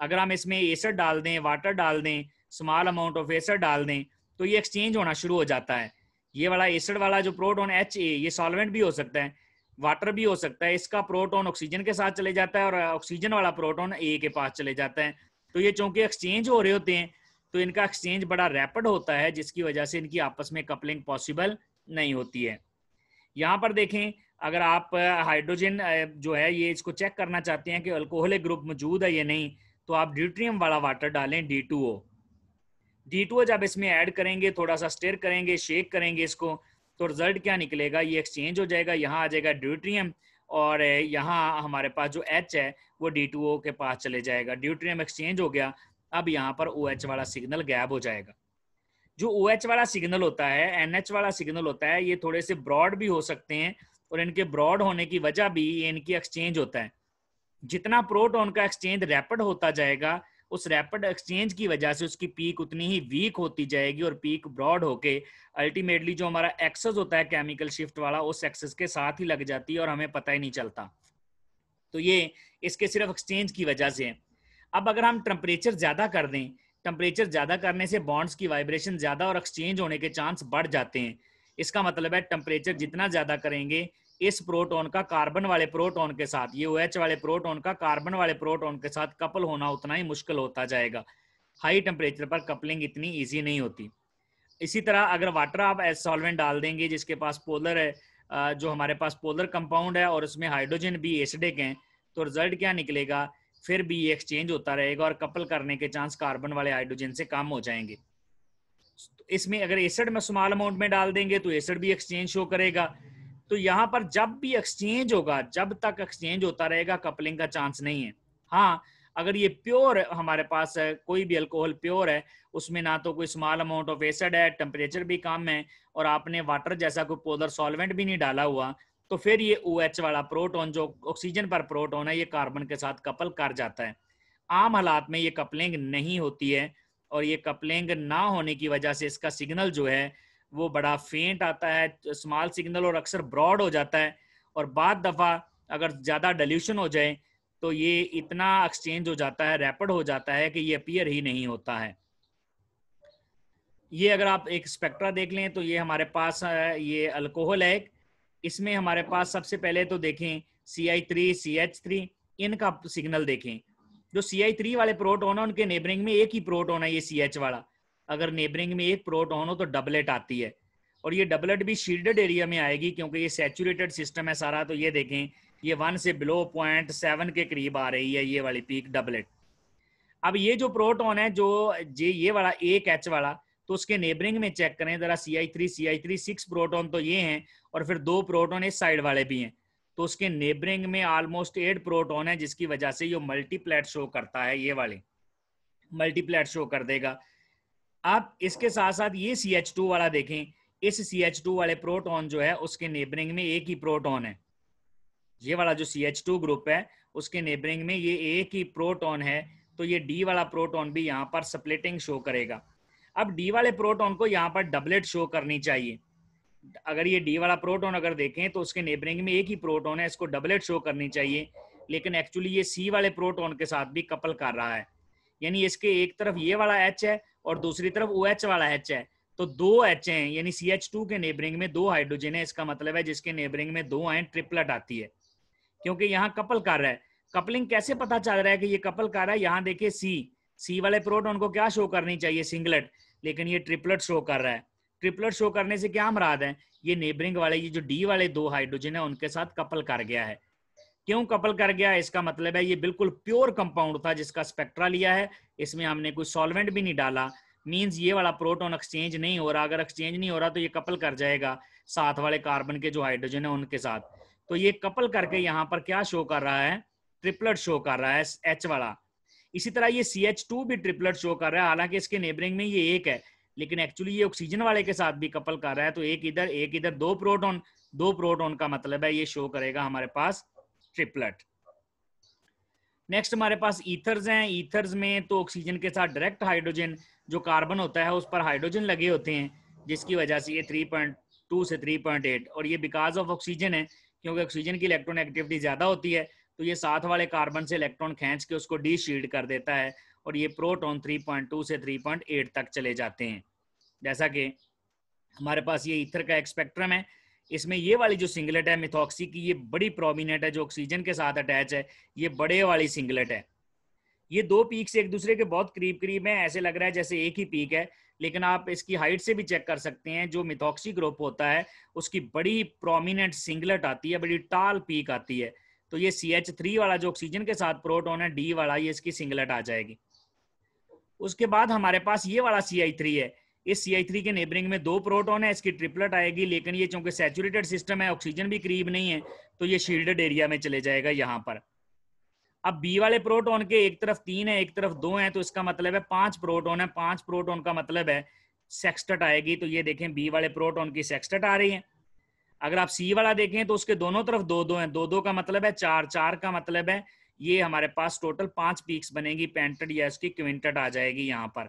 अगर हम इसमें एसर डाल दें वाटर डाल दें स्मॉल अमाउंट ऑफ एसर डाल दें तो ये एक्सचेंज होना शुरू हो जाता है ये वाला एसड वाला जो प्रोटोन एच ए ये सॉल्वेंट भी हो सकता है वाटर भी हो सकता है इसका प्रोटोन ऑक्सीजन के साथ चले जाता है और ऑक्सीजन वाला प्रोटोन ए के पास चले जाता है तो ये चूंकि एक्सचेंज हो रहे होते हैं तो इनका एक्सचेंज बड़ा रैपिड होता है जिसकी वजह से इनकी आपस में कपलिंग पॉसिबल नहीं होती है यहाँ पर देखें अगर आप हाइड्रोजन जो है ये इसको चेक करना चाहते हैं कि अल्कोहलिक ग्रुप मौजूद है या नहीं तो आप ड्यूट्रियम वाला वाटर डालें D two O D two O जब इसमें ऐड करेंगे थोड़ा सा स्टेर करेंगे शेक करेंगे इसको तो रिजल्ट क्या निकलेगा ये एक्सचेंज हो जाएगा यहाँ आ जाएगा ड्यूट्रियम और यहाँ हमारे पास जो एच है वो डी टू ओ के पास चले जाएगा ड्यूट्रियम एक्सचेंज हो गया अब यहाँ पर ओ OH वाला सिग्नल गैप हो जाएगा जो ओ OH वाला सिग्नल होता है एन एच वाला सिग्नल होता है ये थोड़े से ब्रॉड भी हो सकते हैं और इनके ब्रॉड होने की वजह भी ये इनकी एक्सचेंज होता है जितना प्रोटोन का एक्सचेंज रैपिड होता जाएगा उस रैपिड एक्सचेंज की वजह से उसकी पीक उतनी ही वीक होती जाएगी और पीक ब्रॉड होके अल्टीमेटली जो हमारा एक्सेस होता है केमिकल शिफ्ट वाला उस एक्सेस के साथ ही लग जाती है और हमें पता ही नहीं चलता तो ये इसके सिर्फ एक्सचेंज की वजह से है अब अगर हम टेम्परेचर ज़्यादा कर दें टेम्परेचर ज़्यादा करने से बॉन्ड्स की वाइब्रेशन ज़्यादा और एक्सचेंज होने के चांस बढ़ जाते हैं इसका मतलब है टेम्परेचर जितना ज़्यादा करेंगे इस प्रोटोन का कार्बन वाले प्रोटोन के साथ ये ओएच वाले प्रोटोन का कार्बन वाले प्रोटोन के साथ कपल होना उतना ही मुश्किल होता जाएगा हाई टेम्परेचर पर कपलिंग इतनी ईजी नहीं होती इसी तरह अगर वाटर आप एज सॉल्वेंट डाल देंगे जिसके पास पोलर है जो हमारे पास पोलर कंपाउंड है और उसमें हाइड्रोजन भी एसिडिक हैं तो रिजल्ट क्या निकलेगा फिर भी ये एक्सचेंज होता रहेगा और कपल करने के चांस कार्बन वाले हाइड्रोजन से कम हो जाएंगे तो इसमें अगर एसिड में स्मॉल अमाउंट में डाल देंगे तो एसिड भी एक्सचेंज शो करेगा तो यहाँ पर जब भी एक्सचेंज होगा जब तक एक्सचेंज होता रहेगा कपलिंग का चांस नहीं है हाँ अगर ये प्योर हमारे पास है कोई भी अल्कोहल प्योर है उसमें ना तो कोई स्मॉल अमाउंट ऑफ एसिड है टेम्परेचर भी कम है और आपने वाटर जैसा कोई पोलर सॉल्वेंट भी नहीं डाला हुआ तो फिर ये ओ OH वाला प्रोटोन जो ऑक्सीजन पर प्रोटोन है ये कार्बन के साथ कपल कर जाता है आम हालात में ये कपलिंग नहीं होती है और ये कपलिंग ना होने की वजह से इसका सिग्नल जो है वो बड़ा फेंट आता है स्मॉल सिग्नल और अक्सर ब्रॉड हो जाता है और बाद दफ़ा अगर ज़्यादा डल्यूशन हो जाए तो ये इतना एक्सचेंज हो जाता है रैपिड हो जाता है कि ये अपियर ही नहीं होता है ये अगर आप एक स्पेक्ट्रा देख लें तो ये हमारे पास ये अल्कोहल है इसमें हमारे पास सबसे पहले तो देखें C I three C H three इनका सिग्नल देखें जो सी आई थ्री वाले प्रोटोन है उनके नेबरिंग में एक ही प्रोटोन है ये सी एच वाला अगर नेबरिंग में एक प्रोटोन हो तो डबलेट आती है और ये डबलेट भी शील्डेड एरिया में आएगी क्योंकि ये सेचुरेटेड सिस्टम है सारा तो ये देखें ये वन से बिलो पॉइंट सेवन के करीब आ रही है ये वाली पीक डबलेट अब ये जो प्रोटोन है जो जे ये वाला एक एच वाला तो उसके नेबरिंग में चेक करें जरा C I three C I three six proton तो ये हैं और फिर दो प्रोटोन इस साइड वाले भी हैं तो उसके नेबरिंग में ऑलमोस्ट एट प्रोटोन है जिसकी वजह से ये मल्टीप्लेट शो करता है ये वाले मल्टीप्लेट शो कर देगा आप इसके साथ साथ ये सी एच टू वाला देखें इस सी एच टू वाले प्रोटोन जो है उसके नेबरिंग में एक ही प्रोटोन है ये वाला जो सी एच टू ग्रुप है उसके नेबरिंग में ये एक ही प्रोटोन है तो ये डी वाला प्रोटोन भी यहाँ पर सप्लेटिंग शो करेगा अब डी वाले प्रोटोन को यहाँ पर डबलेट शो करनी चाहिए अगर ये डी वाला प्रोटोन अगर देखें तो उसके नेबरिंग में एक ही प्रोटोन है इसको डबलेट शो करनी चाहिए लेकिन एक्चुअली ये सी वाले प्रोटोन के साथ भी कपल कर रहा है यानी इसके एक तरफ ये वाला एच है और दूसरी तरफ ओ OH वाला एच है तो दो एच हैं यानी सी एच टू के नेबरिंग में दो हाइड्रोजन है इसका मतलब है जिसके नेबरिंग में दो आयन ट्रिपलेट आती है क्योंकि यहाँ कपल कर रहा है कपलिंग कैसे पता चल रहा है कि ये कपल कर रहा है यहाँ देखिए सी सी वाले प्रोटोन को क्या शो करनी चाहिए सिंगलेट लेकिन ये ट्रिपलेट शो कर रहा है ट्रिपलेट शो करने से क्या मराद है ये नेबरिंग वाले ये जो डी वाले दो हाइड्रोजन है उनके साथ कपल कर गया है क्यों कपल कर गया इसका मतलब है ये बिल्कुल प्योर कंपाउंड था जिसका स्पेक्ट्रा लिया है इसमें हमने कोई सॉल्वेंट भी नहीं डाला मींस ये वाला प्रोटोन एक्सचेंज नहीं हो रहा अगर एक्सचेंज नहीं हो रहा तो ये कपल कर जाएगा साथ वाले कार्बन के जो हाइड्रोजन है उनके साथ तो ये कपल करके यहाँ पर क्या शो कर रहा है ट्रिपलेट शो कर रहा है एच वाला इसी तरह ये सी एच टू भी ट्रिपलेट शो कर रहा है हालांकि इसके नेबरिंग में ये एक है लेकिन एक्चुअली ये ऑक्सीजन वाले के साथ भी कपल कर रहा है तो एक इधर एक इधर दो प्रोटोन दो प्रोटोन का मतलब है ये शो करेगा हमारे पास ट्रिपलेट नेक्स्ट हमारे पास ईथर्स हैं ईथर्स में तो ऑक्सीजन के साथ डायरेक्ट हाइड्रोजन जो कार्बन होता है उस पर हाइड्रोजन लगे होते हैं जिसकी वजह से ये 3.2 से 3.8 और ये बिकॉज ऑफ ऑक्सीजन है क्योंकि ऑक्सीजन की इलेक्ट्रॉन एक्टिविटी ज्यादा होती है तो ये साथ वाले कार्बन से इलेक्ट्रॉन खींच के उसको डी शील्ड कर देता है और ये प्रोटोन 3.2 से 3.8 तक चले जाते हैं जैसा कि हमारे पास ये इथर का एक स्पेक्ट्रम है इसमें ये वाली जो सिंगलेट है मिथॉक्सी की ये बड़ी प्रोमिनेंट है जो ऑक्सीजन के साथ अटैच है ये बड़े वाली सिंगलेट है ये दो पीक से एक दूसरे के बहुत करीब करीब है ऐसे लग रहा है जैसे एक ही पीक है लेकिन आप इसकी हाइट से भी चेक कर सकते हैं जो मिथॉक्सी ग्रुप होता है उसकी बड़ी प्रोमिनेंट सिंगलेट आती है बड़ी टाल पीक आती है तो ये सी एच थ्री वाला जो ऑक्सीजन के साथ प्रोटोन है डी वाला ये इसकी सिंगलेट आ जाएगी उसके बाद हमारे पास ये वाला सी आई थ्री है इस सी आई थ्री के नेबरिंग में दो प्रोटोन है इसकी ट्रिपलेट आएगी लेकिन ये चूंकि सेचुरेटेड सिस्टम है ऑक्सीजन भी करीब नहीं है तो ये शील्डेड एरिया में चले जाएगा यहाँ पर अब बी वाले प्रोटोन के एक तरफ तीन है एक तरफ दो है तो इसका मतलब है पांच प्रोटोन है पांच प्रोटोन का मतलब है सेक्सटट आएगी तो ये देखें बी वाले प्रोटोन की सेक्सटट आ रही है अगर आप सी वाला देखें तो उसके दोनों तरफ दो दो हैं दो दो का मतलब है चार चार का मतलब है ये हमारे पास टोटल पांच पीक्स बनेगी पेंटेड या इसकी क्विंटेड आ जाएगी यहाँ पर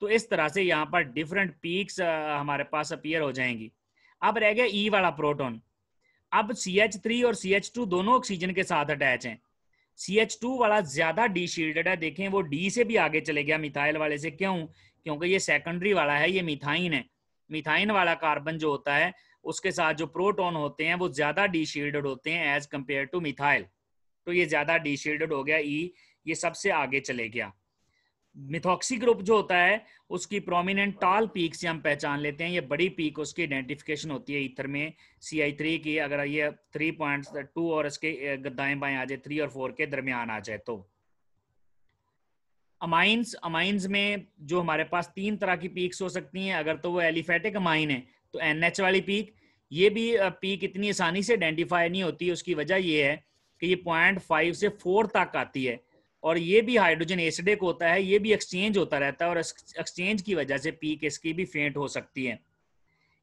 तो इस तरह से यहाँ पर डिफरेंट पीक्स हमारे पास अपियर हो जाएंगी अब रह गया ई e वाला प्रोटोन अब सी एच थ्री और सी टू दोनों ऑक्सीजन के साथ अटैच है सी एच टू वाला ज्यादा डी शील्डेड है देखें वो डी से भी आगे चले गया मिथाइल वाले से क्यों क्योंकि ये सेकेंडरी वाला है ये मिथाइन है मिथाइन वाला कार्बन जो होता है उसके साथ जो प्रोटोन होते हैं वो ज्यादा डी शील्डेड होते हैं एज कम्पेयर टू मिथाइल तो ये ज्यादा डी शील्डेड हो गया ई e, ये सबसे आगे चले गया मिथॉक्सी ग्रुप जो होता है उसकी प्रोमिनेंट टाल पीक से हम पहचान लेते हैं ये बड़ी पीक उसकी आइडेंटिफिकेशन होती है इथर में सी आई थ्री की अगर ये थ्री पॉइंट टू और इसके दाएं बाएं आ जाए थ्री और फोर के दरमियान आ जाए तो अमाइंस अमाइंस में जो हमारे पास तीन तरह की पीक्स हो सकती हैं अगर तो वो एलिफेटिक अमाइन है तो एन एच वाली पीक ये भी पीक इतनी आसानी से आइडेंटिफाई नहीं होती उसकी वजह ये है कि ये पॉइंट फाइव से फोर तक आती है और ये भी हाइड्रोजन एसिडिक होता है ये भी एक्सचेंज होता रहता है और एक्सचेंज की वजह से पीक इसकी भी फेंट हो सकती है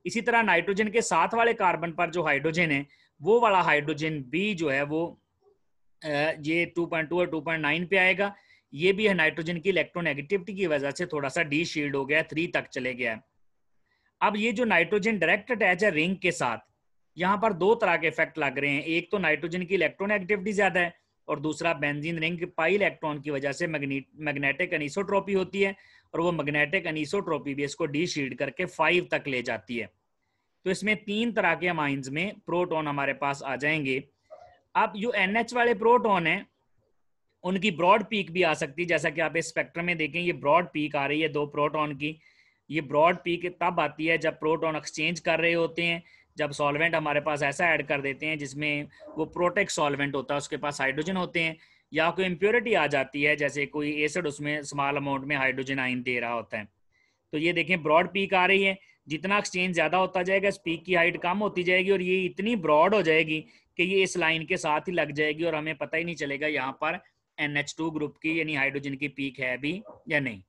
इसी तरह नाइट्रोजन के साथ वाले कार्बन पर जो हाइड्रोजन है वो वाला हाइड्रोजन भी जो है वो ये 2.2 और 2.9 पे आएगा ये भी है नाइट्रोजन की इलेक्ट्रोनेगेटिविटी की वजह से थोड़ा सा डी शील्ड हो गया थ्री तक चले गया है अब ये जो नाइट्रोजन डायरेक्ट अटैच है रिंग के साथ यहाँ पर दो तरह के इफेक्ट लग रहे हैं एक तो नाइट्रोजन की इलेक्ट्रोनेगेटिविटी ज्यादा है और दूसरा बेंजीन रिंग पाई इलेक्ट्रॉन की वजह से मैग्नेटिक अनिसोट्रोपी होती है और वो मैग्नेटिक अनिसोट्रोपी भी इसको डी शीड करके फाइव तक ले जाती है तो इसमें तीन तरह के माइंस में प्रोटोन हमारे पास आ जाएंगे अब जो एन वाले प्रोटोन है उनकी ब्रॉड पीक भी आ सकती है जैसा कि आप इस स्पेक्ट्रम में देखें ये ब्रॉड पीक आ रही है दो प्रोटॉन की ये ब्रॉड पीक तब आती है जब प्रोटॉन एक्सचेंज कर रहे होते हैं जब सॉल्वेंट हमारे पास ऐसा ऐड कर देते हैं जिसमें वो प्रोटेक्ट सॉल्वेंट होता है उसके पास हाइड्रोजन होते हैं या कोई इम्प्योरिटी आ जाती है जैसे कोई एसिड उसमें स्मॉल अमाउंट में हाइड्रोजन आइन दे रहा होता है तो ये देखें ब्रॉड पीक आ रही है जितना एक्सचेंज ज़्यादा होता जाएगा इस पीक की हाइट कम होती जाएगी और ये इतनी ब्रॉड हो जाएगी कि ये इस लाइन के साथ ही लग जाएगी और हमें पता ही नहीं चलेगा यहाँ पर एन ग्रुप की यानी हाइड्रोजन की पीक है भी या नहीं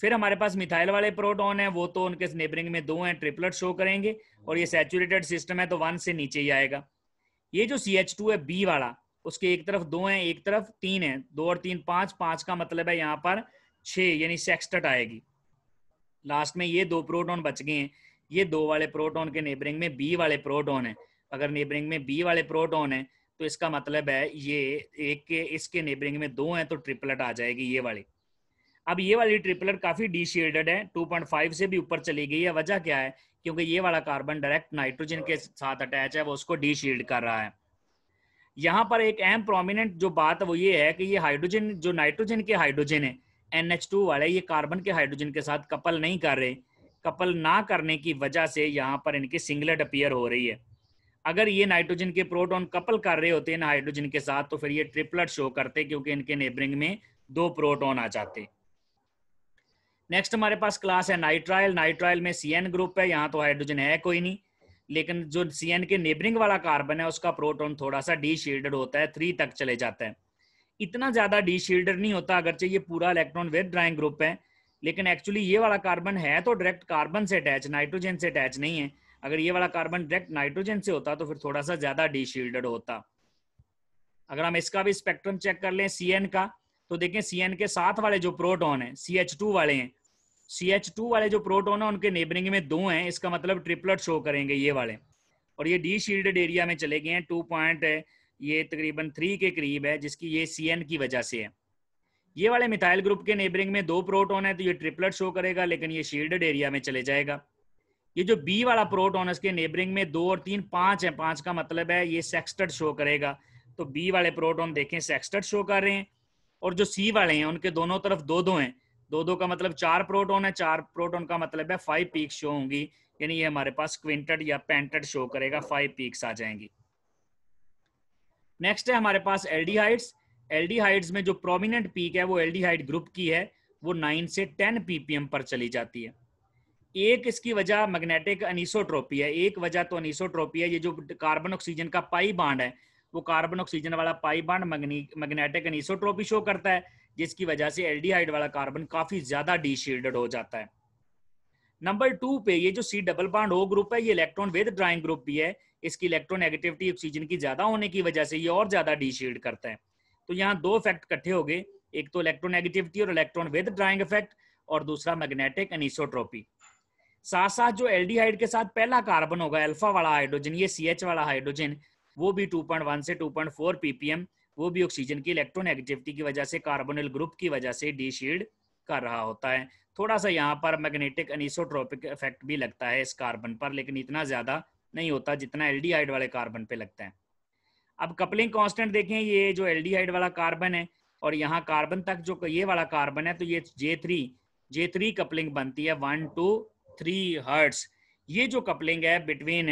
फिर हमारे पास मिथाइल वाले प्रोटॉन है वो तो उनके नेबरिंग में दो हैं ट्रिपलेट शो करेंगे और ये सैचुरेटेड सिस्टम है तो वन से नीचे ही आएगा ये जो सी एच टू है बी वाला उसके एक तरफ दो हैं एक तरफ तीन है दो और तीन पांच पांच का मतलब है यहाँ पर छ यानी सेक्सटट आएगी लास्ट में ये दो प्रोटोन बच गए हैं ये दो वाले प्रोटोन के नेबरिंग में बी वाले प्रोटोन है अगर नेबरिंग में बी वाले प्रोटोन है तो इसका मतलब है ये एक के इसके नेबरिंग में दो हैं तो ट्रिपलेट आ जाएगी ये वाली अब ये वाली ट्रिपलर काफी डीशेडेड है 2.5 से भी ऊपर चली गई है वजह क्या है क्योंकि ये वाला कार्बन डायरेक्ट नाइट्रोजन के साथ अटैच है वो उसको डी कर रहा है यहाँ पर एक अहम प्रोमिनेंट जो बात वो ये है कि ये हाइड्रोजन जो नाइट्रोजन के हाइड्रोजन है एन वाले ये कार्बन के हाइड्रोजन के साथ कपल नहीं कर रहे कपल ना करने की वजह से यहाँ पर इनकी सिंगलेट अपियर हो रही है अगर ये नाइट्रोजन के प्रोटॉन कपल कर रहे होते हैं ना हाइड्रोजन के साथ तो फिर ये ट्रिपलेट शो करते क्योंकि इनके नेबरिंग में दो प्रोटॉन आ जाते नेक्स्ट हमारे पास क्लास है नाइट्राइल नाइट्राइल में सी ग्रुप है यहाँ तो हाइड्रोजन है कोई नहीं लेकिन जो सी के नेबरिंग वाला कार्बन है उसका प्रोटोन थोड़ा सा डी शील्डर होता है थ्री तक चले जाता है इतना ज्यादा डी शील्डर नहीं होता अगरचे ये पूरा इलेक्ट्रॉन विद ड्राइंग ग्रुप है लेकिन एक्चुअली ये वाला कार्बन है तो डायरेक्ट कार्बन से अटैच नाइट्रोजन से अटैच नहीं है अगर ये वाला कार्बन डायरेक्ट नाइट्रोजन से होता तो फिर थोड़ा सा ज्यादा डी शील्डर होता अगर हम इसका भी स्पेक्ट्रम चेक कर लें सी का तो देखें सी के साथ वाले जो प्रोटोन है सी एच टू वाले हैं सी एच टू वाले जो प्रोटोन है उनके नेबरिंग में दो हैं इसका मतलब ट्रिपलेट शो करेंगे ये वाले और ये डी शील्डेड एरिया में चले गए हैं टू पॉइंट ये तकरीबन थ्री के करीब है जिसकी ये सी एन की वजह से है ये वाले मिथाइल ग्रुप के नेबरिंग में दो प्रोटोन है तो ये ट्रिपलेट शो करेगा लेकिन ये शील्डेड एरिया में चले जाएगा ये जो बी वाला प्रोटोन उसके नेबरिंग में दो और तीन पांच है पांच का मतलब है ये सेक्सटेड शो करेगा तो बी वाले प्रोटोन देखें सेक्सटेड शो कर रहे हैं और जो सी वाले हैं उनके दोनों तरफ दो दो हैं दो दो का मतलब चार प्रोटोन है चार प्रोटोन का मतलब है फाइव पीक शो होंगी यानी ये हमारे पास क्विंटेड या पेंटेड शो करेगा फाइव पीक्स आ जाएंगी नेक्स्ट है हमारे पास एल्डिहाइड्स एल्डिहाइड्स में जो प्रोमिनेंट पीक है वो एल्डिहाइड ग्रुप की है वो नाइन से टेन पीपीएम पर चली जाती है एक इसकी वजह मैग्नेटिक अनिसोट्रोपी है एक वजह तो अनिसोट्रोपी है ये जो कार्बन ऑक्सीजन का पाई बांड है वो कार्बन ऑक्सीजन वाला pi bond magnetic anisotropy show करता है जिसकी वजह से एल्डिहाइड वाला कार्बन काफी ज्यादा डीशील्डेड हो जाता है नंबर टू पे ये जो C double bond O group है ये इलेक्ट्रॉन विद ड्राइंग ग्रुप भी है इसकी नेगेटिविटी ऑक्सीजन की ज्यादा होने की वजह से ये और ज्यादा डीशील्ड करता है तो यहाँ दो इफेक्ट इकट्ठे हो गए एक तो इलेक्ट्रोनेगेटिविटी और इलेक्ट्रॉन विद ड्राइंग इफेक्ट और दूसरा मैग्नेटिक एनिसोट्रोपी साथ साथ जो एल्डिहाइड के साथ पहला कार्बन होगा अल्फा वाला हाइड्रोजन ये सी वाला हाइड्रोजन वो भी 2.1 से 2.4 ppm वो भी ऑक्सीजन की इलेक्ट्रोनेगेटिविटी की वजह से कार्बोनिल ग्रुप की वजह से डी शील्ड कर रहा होता है थोड़ा सा यहाँ पर मैग्नेटिक अनिसोट्रोपिक इफेक्ट भी लगता है इस कार्बन पर लेकिन इतना ज़्यादा नहीं होता जितना एल वाले कार्बन पे लगता है अब कपलिंग कॉन्स्टेंट देखें ये जो एल वाला कार्बन है और यहाँ कार्बन तक जो ये वाला कार्बन है तो ये J three J three coupling बनती है वन टू थ्री हर्ट्स ये जो कपलिंग है बिटवीन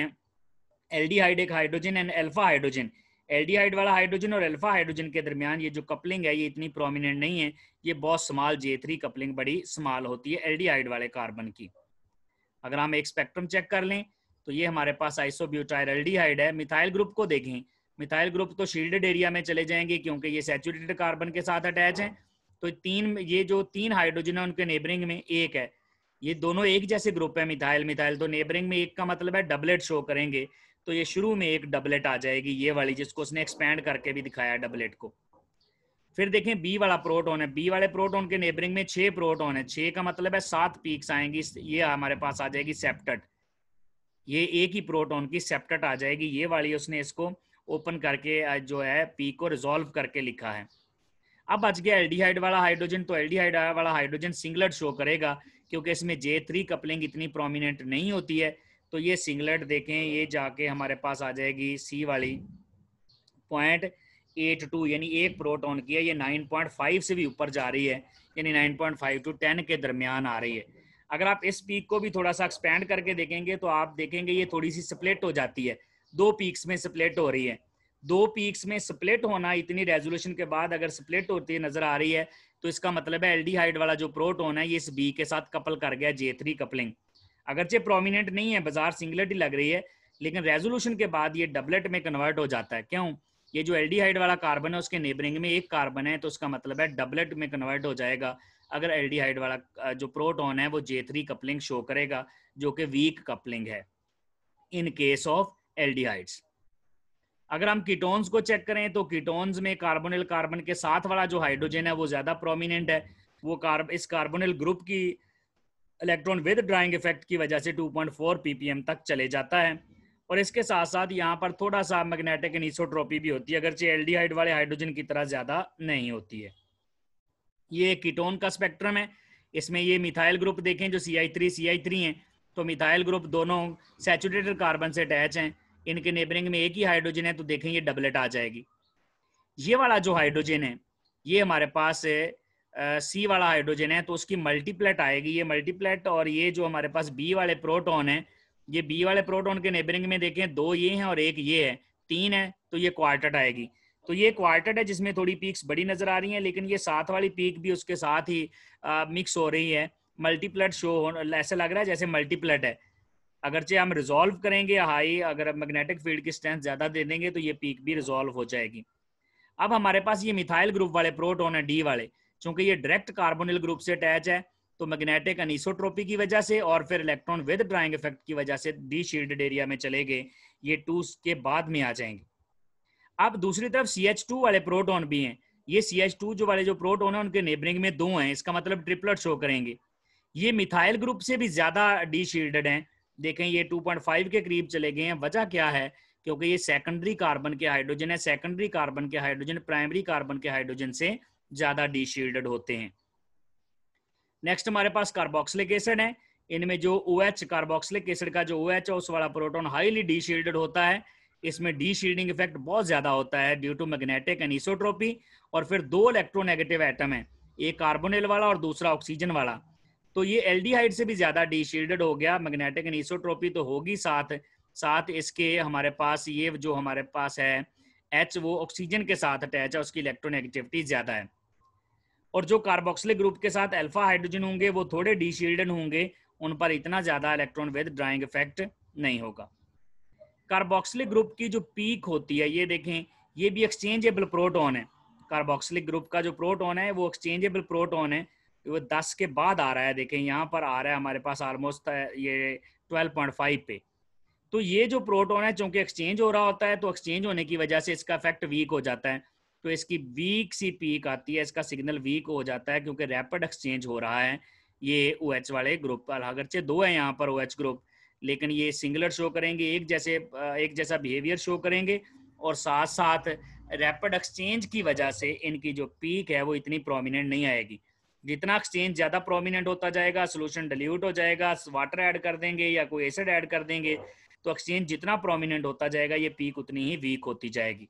एल्डिहाइड एक hydrogen and alpha hydrogen aldehyde वाला हाइड्रोजन और अल्फा हाइड्रोजन के दरमियान ये जो कपलिंग है ये इतनी प्रोमिनेंट नहीं है ये बहुत स्मॉल जे थ्री कपलिंग बड़ी स्मॉल होती है एल्डिहाइड वाले कार्बन की अगर हम एक स्पेक्ट्रम चेक कर लें तो ये हमारे पास आइसोब्यूटाइल एल्डिहाइड है मिथाइल ग्रुप को देखें मिथाइल ग्रुप तो शील्डेड एरिया में चले जाएंगे क्योंकि ये सेचुरेटेड कार्बन के साथ अटैच है तो तीन ये जो तीन हाइड्रोजन है उनके नेबरिंग में एक है ये दोनों एक जैसे ग्रुप है मिथाइल मिथाइल तो नेबरिंग में एक का मतलब है डबलेट शो करेंगे तो ये शुरू में एक डबलेट आ जाएगी ये वाली जिसको उसने एक्सपैंड करके भी दिखाया डबलेट को फिर देखें बी वाला प्रोटोन है बी वाले प्रोटोन के नेबरिंग में छह प्रोटोन है छह का मतलब है सात पीक्स आएंगी ये हमारे पास आ जाएगी सेप्टट ये एक ही प्रोटोन की सेप्टट आ जाएगी ये वाली उसने इसको ओपन करके जो है पी को रिजोल्व करके लिखा है अब बच गया एल्डिहाइड वाला हाइड्रोजन तो एल्डिहाइड वाला हाइड्रोजन सिंगलट शो करेगा क्योंकि इसमें जे थ्री कपलिंग इतनी प्रोमिनेंट नहीं होती है तो ये सिंगलेट देखें ये जाके हमारे पास आ जाएगी सी वाली पॉइंट एट टू यानी एक प्रोटॉन की है ये नाइन पॉइंट फाइव से भी ऊपर जा रही है यानी nine point five to ten के दरमियान आ रही है अगर आप इस पीक को भी थोड़ा सा एक्सपेंड करके देखेंगे तो आप देखेंगे ये थोड़ी सी स्प्लिट हो जाती है दो पीक्स में स्प्लिट हो रही है दो पीक्स में स्प्लिट होना इतनी रेजोल्यूशन के बाद अगर स्प्लिट होती है नजर आ रही है तो इसका मतलब है एल्डिहाइड वाला जो प्रोटोन है ये इस बी के साथ कपल कर गया जे थ्री कपलिंग अगरचे प्रोमिनेंट नहीं है बाजार सिंगलेट ही लग रही है लेकिन रेजोल्यूशन के बाद ये डबलेट में कन्वर्ट हो जाता है क्यों ये जो एल्डिहाइड वाला कार्बन है उसके नेबरिंग में एक कार्बन है तो उसका मतलब है डबलेट में कन्वर्ट हो जाएगा अगर एल्डिहाइड वाला जो प्रोटोन है वो जे कपलिंग शो करेगा जो कि वीक कपलिंग है इन केस ऑफ एल्डिहाइड्स अगर हम कीटोन्स को चेक करें तो कीटोन्स में कार्बोनिल कार्बन के साथ वाला जो हाइड्रोजन है वो ज्यादा प्रोमिनेंट है वो कार्ब इस कार्बोनिल ग्रुप की इलेक्ट्रॉन विद ड्राइंग इफेक्ट की वजह से 2.4 ppm तक चले जाता है और इसके साथ साथ यहाँ पर थोड़ा सा मैग्नेटिक इनिसोट्रोपी भी होती है अगर अगरचे एल्डिहाइड वाले हाइड्रोजन की तरह ज्यादा नहीं होती है ये कीटोन का स्पेक्ट्रम है इसमें ये मिथाइल ग्रुप देखें जो सी I three C I three है तो मिथाइल ग्रुप दोनों सेचुरेटेड कार्बन से अटैच हैं इनके नेबरिंग में एक ही हाइड्रोजन है तो देखें ये डबलेट आ जाएगी ये वाला जो हाइड्रोजन है ये हमारे पास सी वाला हाइड्रोजन है तो उसकी मल्टीप्लेट आएगी ये मल्टीप्लेट और ये जो हमारे पास बी वाले प्रोटोन है ये बी वाले प्रोटोन के नेबरिंग में देखें दो ये हैं और एक ये है तीन है तो ये क्वार्टेट आएगी तो ये क्वार्टेट है जिसमें थोड़ी पीक्स बड़ी नजर आ रही हैं लेकिन ये साथ वाली पीक भी उसके साथ ही आ, मिक्स हो रही है मल्टीप्लेट शो हो ऐसा लग रहा है जैसे मल्टीप्लेट है अगरचे हम रिजोल्व करेंगे हाई अगर मैग्नेटिक फील्ड की स्ट्रेंथ ज़्यादा दे देंगे तो ये पीक भी रिजोल्व हो जाएगी अब हमारे पास ये मिथाइल ग्रुप वाले प्रोटोन है डी वाले चूंकि ये डायरेक्ट कार्बोनिल ग्रुप से अटैच है तो मैग्नेटिक अनिसोट्रोपी की वजह से और फिर इलेक्ट्रॉन विद ड्राइंग इफेक्ट की वजह से डी शील्डेड एरिया में चले गए ये टू के बाद में आ जाएंगे अब दूसरी तरफ सी एच टू वाले प्रोटोन भी हैं ये सी एच टू जो वाले जो प्रोटोन है उनके नेबरिंग में दो हैं इसका मतलब ट्रिपलेट शो करेंगे ये मिथाइल ग्रुप से भी ज्यादा डी शील्डेड देखें ये 2.5 के करीब चले गए हैं वजह क्या है क्योंकि ये सेकेंडरी कार्बन के हाइड्रोजन है सेकेंडरी कार्बन के हाइड्रोजन प्राइमरी कार्बन के हाइड्रोजन से ज्यादा डीशील्डेड होते हैं नेक्स्ट हमारे पास कार्बोक्सलिक एसिड है इनमें जो ओ एच कार्बोक्सलिक एसिड का जो ओ एच है उस वाला प्रोटोन हाईली डीशील्डेड होता है इसमें डी शील्डिंग इफेक्ट बहुत ज्यादा होता है ड्यू टू मैग्नेटिक एनिसोट्रोपी और फिर दो इलेक्ट्रोनेगेटिव एटम है एक कार्बोनिल वाला और दूसरा ऑक्सीजन वाला तो ये एल्डिहाइड से भी ज्यादा डीशील्डेड हो गया मैग्नेटिक इसोट्रोपी तो होगी साथ साथ इसके हमारे पास ये जो हमारे पास है एच वो ऑक्सीजन के साथ अटैच है उसकी इलेक्ट्रोनेगेटिविटी ज्यादा है और जो कार्बोक्सिलिक ग्रुप के साथ अल्फा हाइड्रोजन होंगे वो थोड़े डीशील्डन होंगे उन पर इतना ज्यादा इलेक्ट्रॉन विद ड्राइंग इफेक्ट नहीं होगा कार्बोक्सिलिक ग्रुप की जो पीक होती है ये देखें ये भी एक्सचेंजेबल प्रोटोन है कार्बोक्सिलिक ग्रुप का जो प्रोटोन है वो एक्सचेंजेबल प्रोटोन है वो दस के बाद आ रहा है देखें यहाँ पर आ रहा है हमारे पास ऑलमोस्ट ये ट्वेल्व पॉइंट फाइव पे तो ये जो प्रोटोन है चूंकि एक्सचेंज हो रहा होता है तो एक्सचेंज होने की वजह से इसका इफेक्ट वीक हो जाता है तो इसकी वीक सी पीक आती है इसका सिग्नल वीक हो जाता है क्योंकि रैपिड एक्सचेंज हो रहा है ये ओ OH वाले ग्रुप अगरचे दो है यहाँ पर ओ OH ग्रुप लेकिन ये सिंगलर शो करेंगे एक जैसे एक जैसा बिहेवियर शो करेंगे और साथ साथ रैपिड एक्सचेंज की वजह से इनकी जो पीक है वो इतनी प्रोमिनेंट नहीं आएगी जितना एक्सचेंज ज़्यादा प्रोमिनेंट होता जाएगा सोल्यूशन डिल्यूट हो जाएगा वाटर ऐड कर देंगे या कोई एसिड ऐड कर देंगे तो एक्सचेंज जितना प्रोमिनेंट होता जाएगा ये पीक उतनी ही वीक होती जाएगी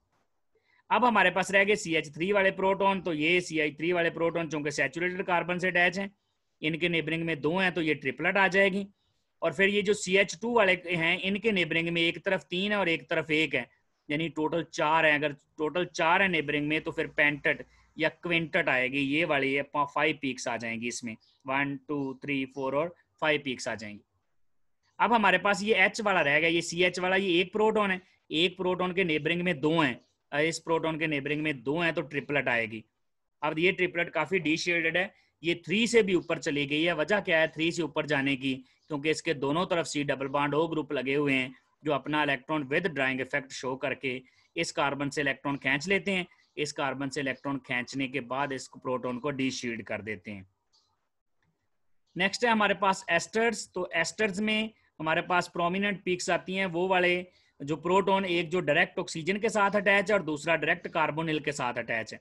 अब हमारे पास रह गए सी एच थ्री वाले प्रोटोन तो ये सी एच थ्री वाले प्रोटोन चूंकि सेचुरेटेड कार्बन से अटैच हैं इनके नेबरिंग में दो हैं तो ये ट्रिपलेट आ जाएगी और फिर ये जो सी एच टू वाले हैं इनके नेबरिंग में एक तरफ तीन है और एक तरफ एक है यानी टोटल चार है अगर टोटल चार है नेबरिंग में तो फिर पेंटट या क्विंटट आएगी ये वाली ये फाइव पीक्स आ जाएंगी इसमें वन टू थ्री फोर और फाइव पीक्स आ जाएंगी अब हमारे पास ये एच वाला रहेगा ये सी एच वाला ये एक प्रोटोन है एक प्रोटोन के नेबरिंग में दो हैं इस प्रोटोन के नेबरिंग में दो हैं तो ट्रिपलेट आएगी अब ये ट्रिपलेट काफी डी शेडेड है ये थ्री से भी ऊपर चली गई है वजह क्या है थ्री से ऊपर जाने की क्योंकि इसके दोनों तरफ C double bond O group लगे हुए हैं जो अपना electron withdrawing effect show करके इस कार्बन से इलेक्ट्रॉन खींच लेते हैं इस कार्बन से इलेक्ट्रॉन खींचने के बाद इस प्रोटोन को डी कर देते हैं नेक्स्ट है हमारे पास एस्टर्स तो एस्टर्स में हमारे पास प्रोमिनेंट पीक्स आती हैं वो वाले जो प्रोटॉन एक जो डायरेक्ट ऑक्सीजन के साथ अटैच है और दूसरा डायरेक्ट कार्बोनिल के साथ अटैच है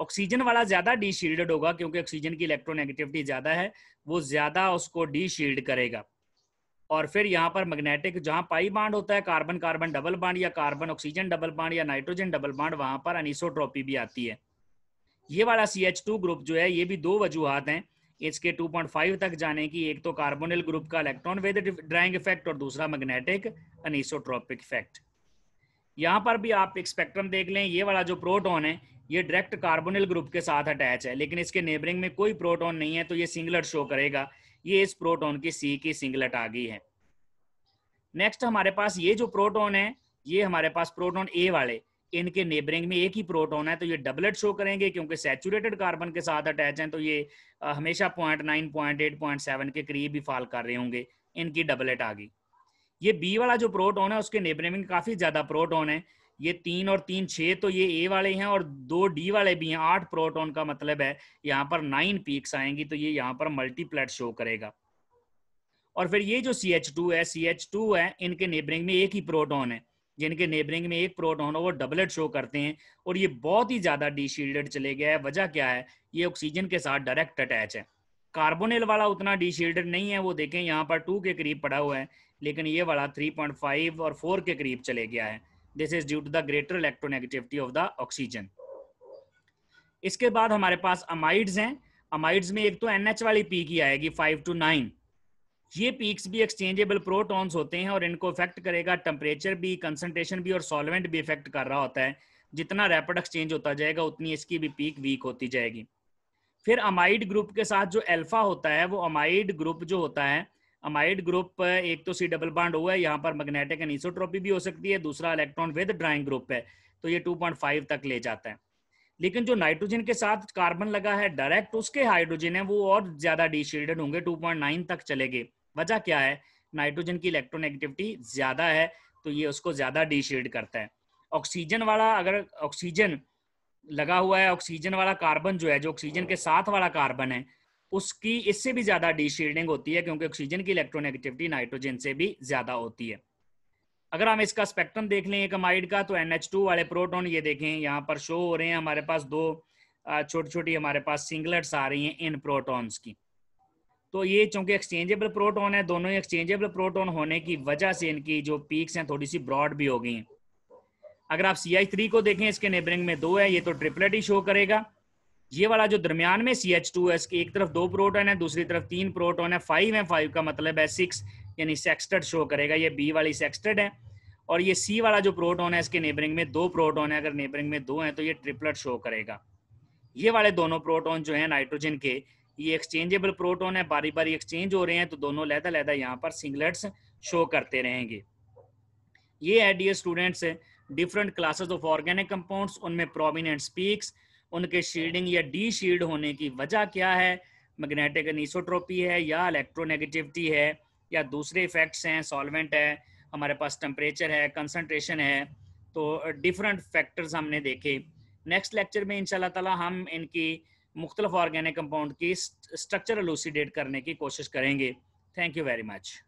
ऑक्सीजन वाला ज्यादा डी शील्डेड होगा क्योंकि ऑक्सीजन की इलेक्ट्रोनेगेटिविटी ज्यादा है वो ज्यादा उसको डी शील्ड करेगा और फिर यहाँ पर मैग्नेटिक जहां पाई बाड होता है कार्बन कार्बन डबल बाड या कार्बन ऑक्सीजन डबल बाड या नाइट्रोजन डबल बाड वहां पर अनिसोट्रोपी भी आती है ये वाला सी ग्रुप जो है ये भी दो वजूहत हैं इसके 2.5 तक जाने की एक तो कार्बोनिल ग्रुप का इलेक्ट्रॉन वेद ड्राइंग इफेक्ट और दूसरा मैग्नेटिक अनिसोट्रोपिक इफेक्ट यहाँ पर भी आप एक स्पेक्ट्रम देख लें ये वाला जो प्रोटोन है ये डायरेक्ट कार्बोनिल ग्रुप के साथ अटैच है लेकिन इसके नेबरिंग में कोई प्रोटोन नहीं है तो ये सिंगलट शो करेगा ये इस प्रोटोन की सी की सिंगलट आ गई है नेक्स्ट हमारे पास ये जो प्रोटोन है ये हमारे पास प्रोटोन ए वाले इनके नेबरिंग में एक ही प्रोटोन है तो ये डबलेट शो करेंगे क्योंकि सेचुरेटेड कार्बन के साथ अटैच हैं तो ये हमेशा point nine point eight point seven के करीब ही फॉल कर रहे होंगे इनकी डबलेट आ गई ये बी वाला जो प्रोटोन है उसके नेबरिंग में काफ़ी ज़्यादा प्रोटोन है ये तीन और तीन छः तो ये ए वाले हैं और दो डी वाले भी हैं आठ प्रोटोन का मतलब है यहाँ पर नाइन पीक्स आएंगी तो ये यहाँ पर मल्टीप्लेट शो करेगा और फिर ये जो सी एच टू है सी एच टू है इनके नेबरिंग में एक ही प्रोटोन है जिनके नेबरिंग में एक प्रोटोन वो डबलेट शो करते हैं और ये बहुत ही ज्यादा डीशील्डेड चले गया है वजह क्या है ये ऑक्सीजन के साथ डायरेक्ट अटैच है कार्बोनिल वाला उतना डीशील्डेड नहीं है वो देखें यहाँ पर टू के करीब पड़ा हुआ है लेकिन ये वाला थ्री पॉइंट फाइव और फोर के करीब चले गया है this is due to the greater electronegativity of the oxygen इसके बाद हमारे पास अमाइड्स हैं अमाइड्स में एक तो एनएच वाली पी की आएगी फाइव टू नाइन ये पीक्स भी एक्सचेंजेबल प्रोटॉन्स होते हैं और इनको इफेक्ट करेगा टेम्परेचर भी कंसंट्रेशन भी और सॉल्वेंट भी इफेक्ट कर रहा होता है जितना रैपिड एक्सचेंज होता जाएगा उतनी इसकी भी पीक वीक होती जाएगी फिर अमाइड ग्रुप के साथ जो एल्फा होता है वो अमाइड ग्रुप जो होता है अमाइड ग्रुप एक तो सी डबल बाड हुआ है यहाँ पर मैग्नेटिक एनिसोट्रोपी भी हो सकती है दूसरा इलेक्ट्रॉन विद ड्राइंग ग्रुप है तो ये 2.5 तक ले जाता है लेकिन जो नाइट्रोजन के साथ कार्बन लगा है डायरेक्ट उसके हाइड्रोजन है वो और ज्यादा डिशीडेड होंगे 2.9 तक चले गए वजह क्या है नाइट्रोजन की इलेक्ट्रोनेगेटिविटी ज्यादा है तो ये उसको ज्यादा डिशेड करता है ऑक्सीजन वाला अगर ऑक्सीजन लगा हुआ है ऑक्सीजन वाला कार्बन जो है जो ऑक्सीजन के साथ वाला कार्बन है उसकी इससे भी ज्यादा डीशील्डिंग होती है क्योंकि ऑक्सीजन की इलेक्ट्रोनेगेटिविटी नाइट्रोजन से भी ज्यादा होती है अगर हम इसका स्पेक्ट्रम देख लें एक अमाइड का तो टू वाले प्रोटोन ये देखें यहाँ पर शो हो रहे हैं हमारे पास दो छोटी छोटी हमारे पास सिंगलेट्स आ रही हैं इन प्रोटोन की तो ये चूंकि एक्सचेंजेबल प्रोटोन है दोनों ही एक्सचेंजेबल प्रोटोन होने की वजह से इनकी जो पीक्स हैं थोड़ी सी ब्रॉड भी हो गई हैं अगर आप सी थ्री को देखें इसके नेबरिंग में दो है ये तो ट्रिपलेट ही शो करेगा ये वाला जो दरमियान में सी एच टू है एक तरफ दो प्रोटोन है दूसरी तरफ तीन प्रोटोन है फाइव है फाइव का मतलब है सिक्स यानी सेक्सटेड शो करेगा ये बी वाली सेक्सटेड है और ये सी वाला जो प्रोटोन है इसके नेबरिंग में दो प्रोटोन है अगर नेबरिंग में दो है तो ये ट्रिपलेट शो करेगा ये वाले दोनों प्रोटोन जो है नाइट्रोजन के ये एक्सचेंजेबल प्रोटोन है बारी बारी एक्सचेंज हो रहे हैं तो दोनों लहदा लहदा यहाँ पर सिंगलेट्स शो करते रहेंगे ये है dear students different classes of organic compounds उनमें प्रोमिनेंट स्पीक्स उनके शील्डिंग या डी शील्ड होने की वजह क्या है मैग्नेटिक अनिसोट्रोपी है या इलेक्ट्रोनेगेटिविटी है या दूसरे इफेक्ट्स हैं सॉल्वेंट है हमारे पास टेम्परेचर है कंसनट्रेशन है तो डिफरेंट फैक्टर्स हमने देखे नेक्स्ट लेक्चर में इनशाला हम इनकी मुख्तलिफ ऑर्गेनिक कंपाउंड की स्ट्रक्चर एलोसीडेट करने की कोशिश करेंगे थैंक यू वेरी मच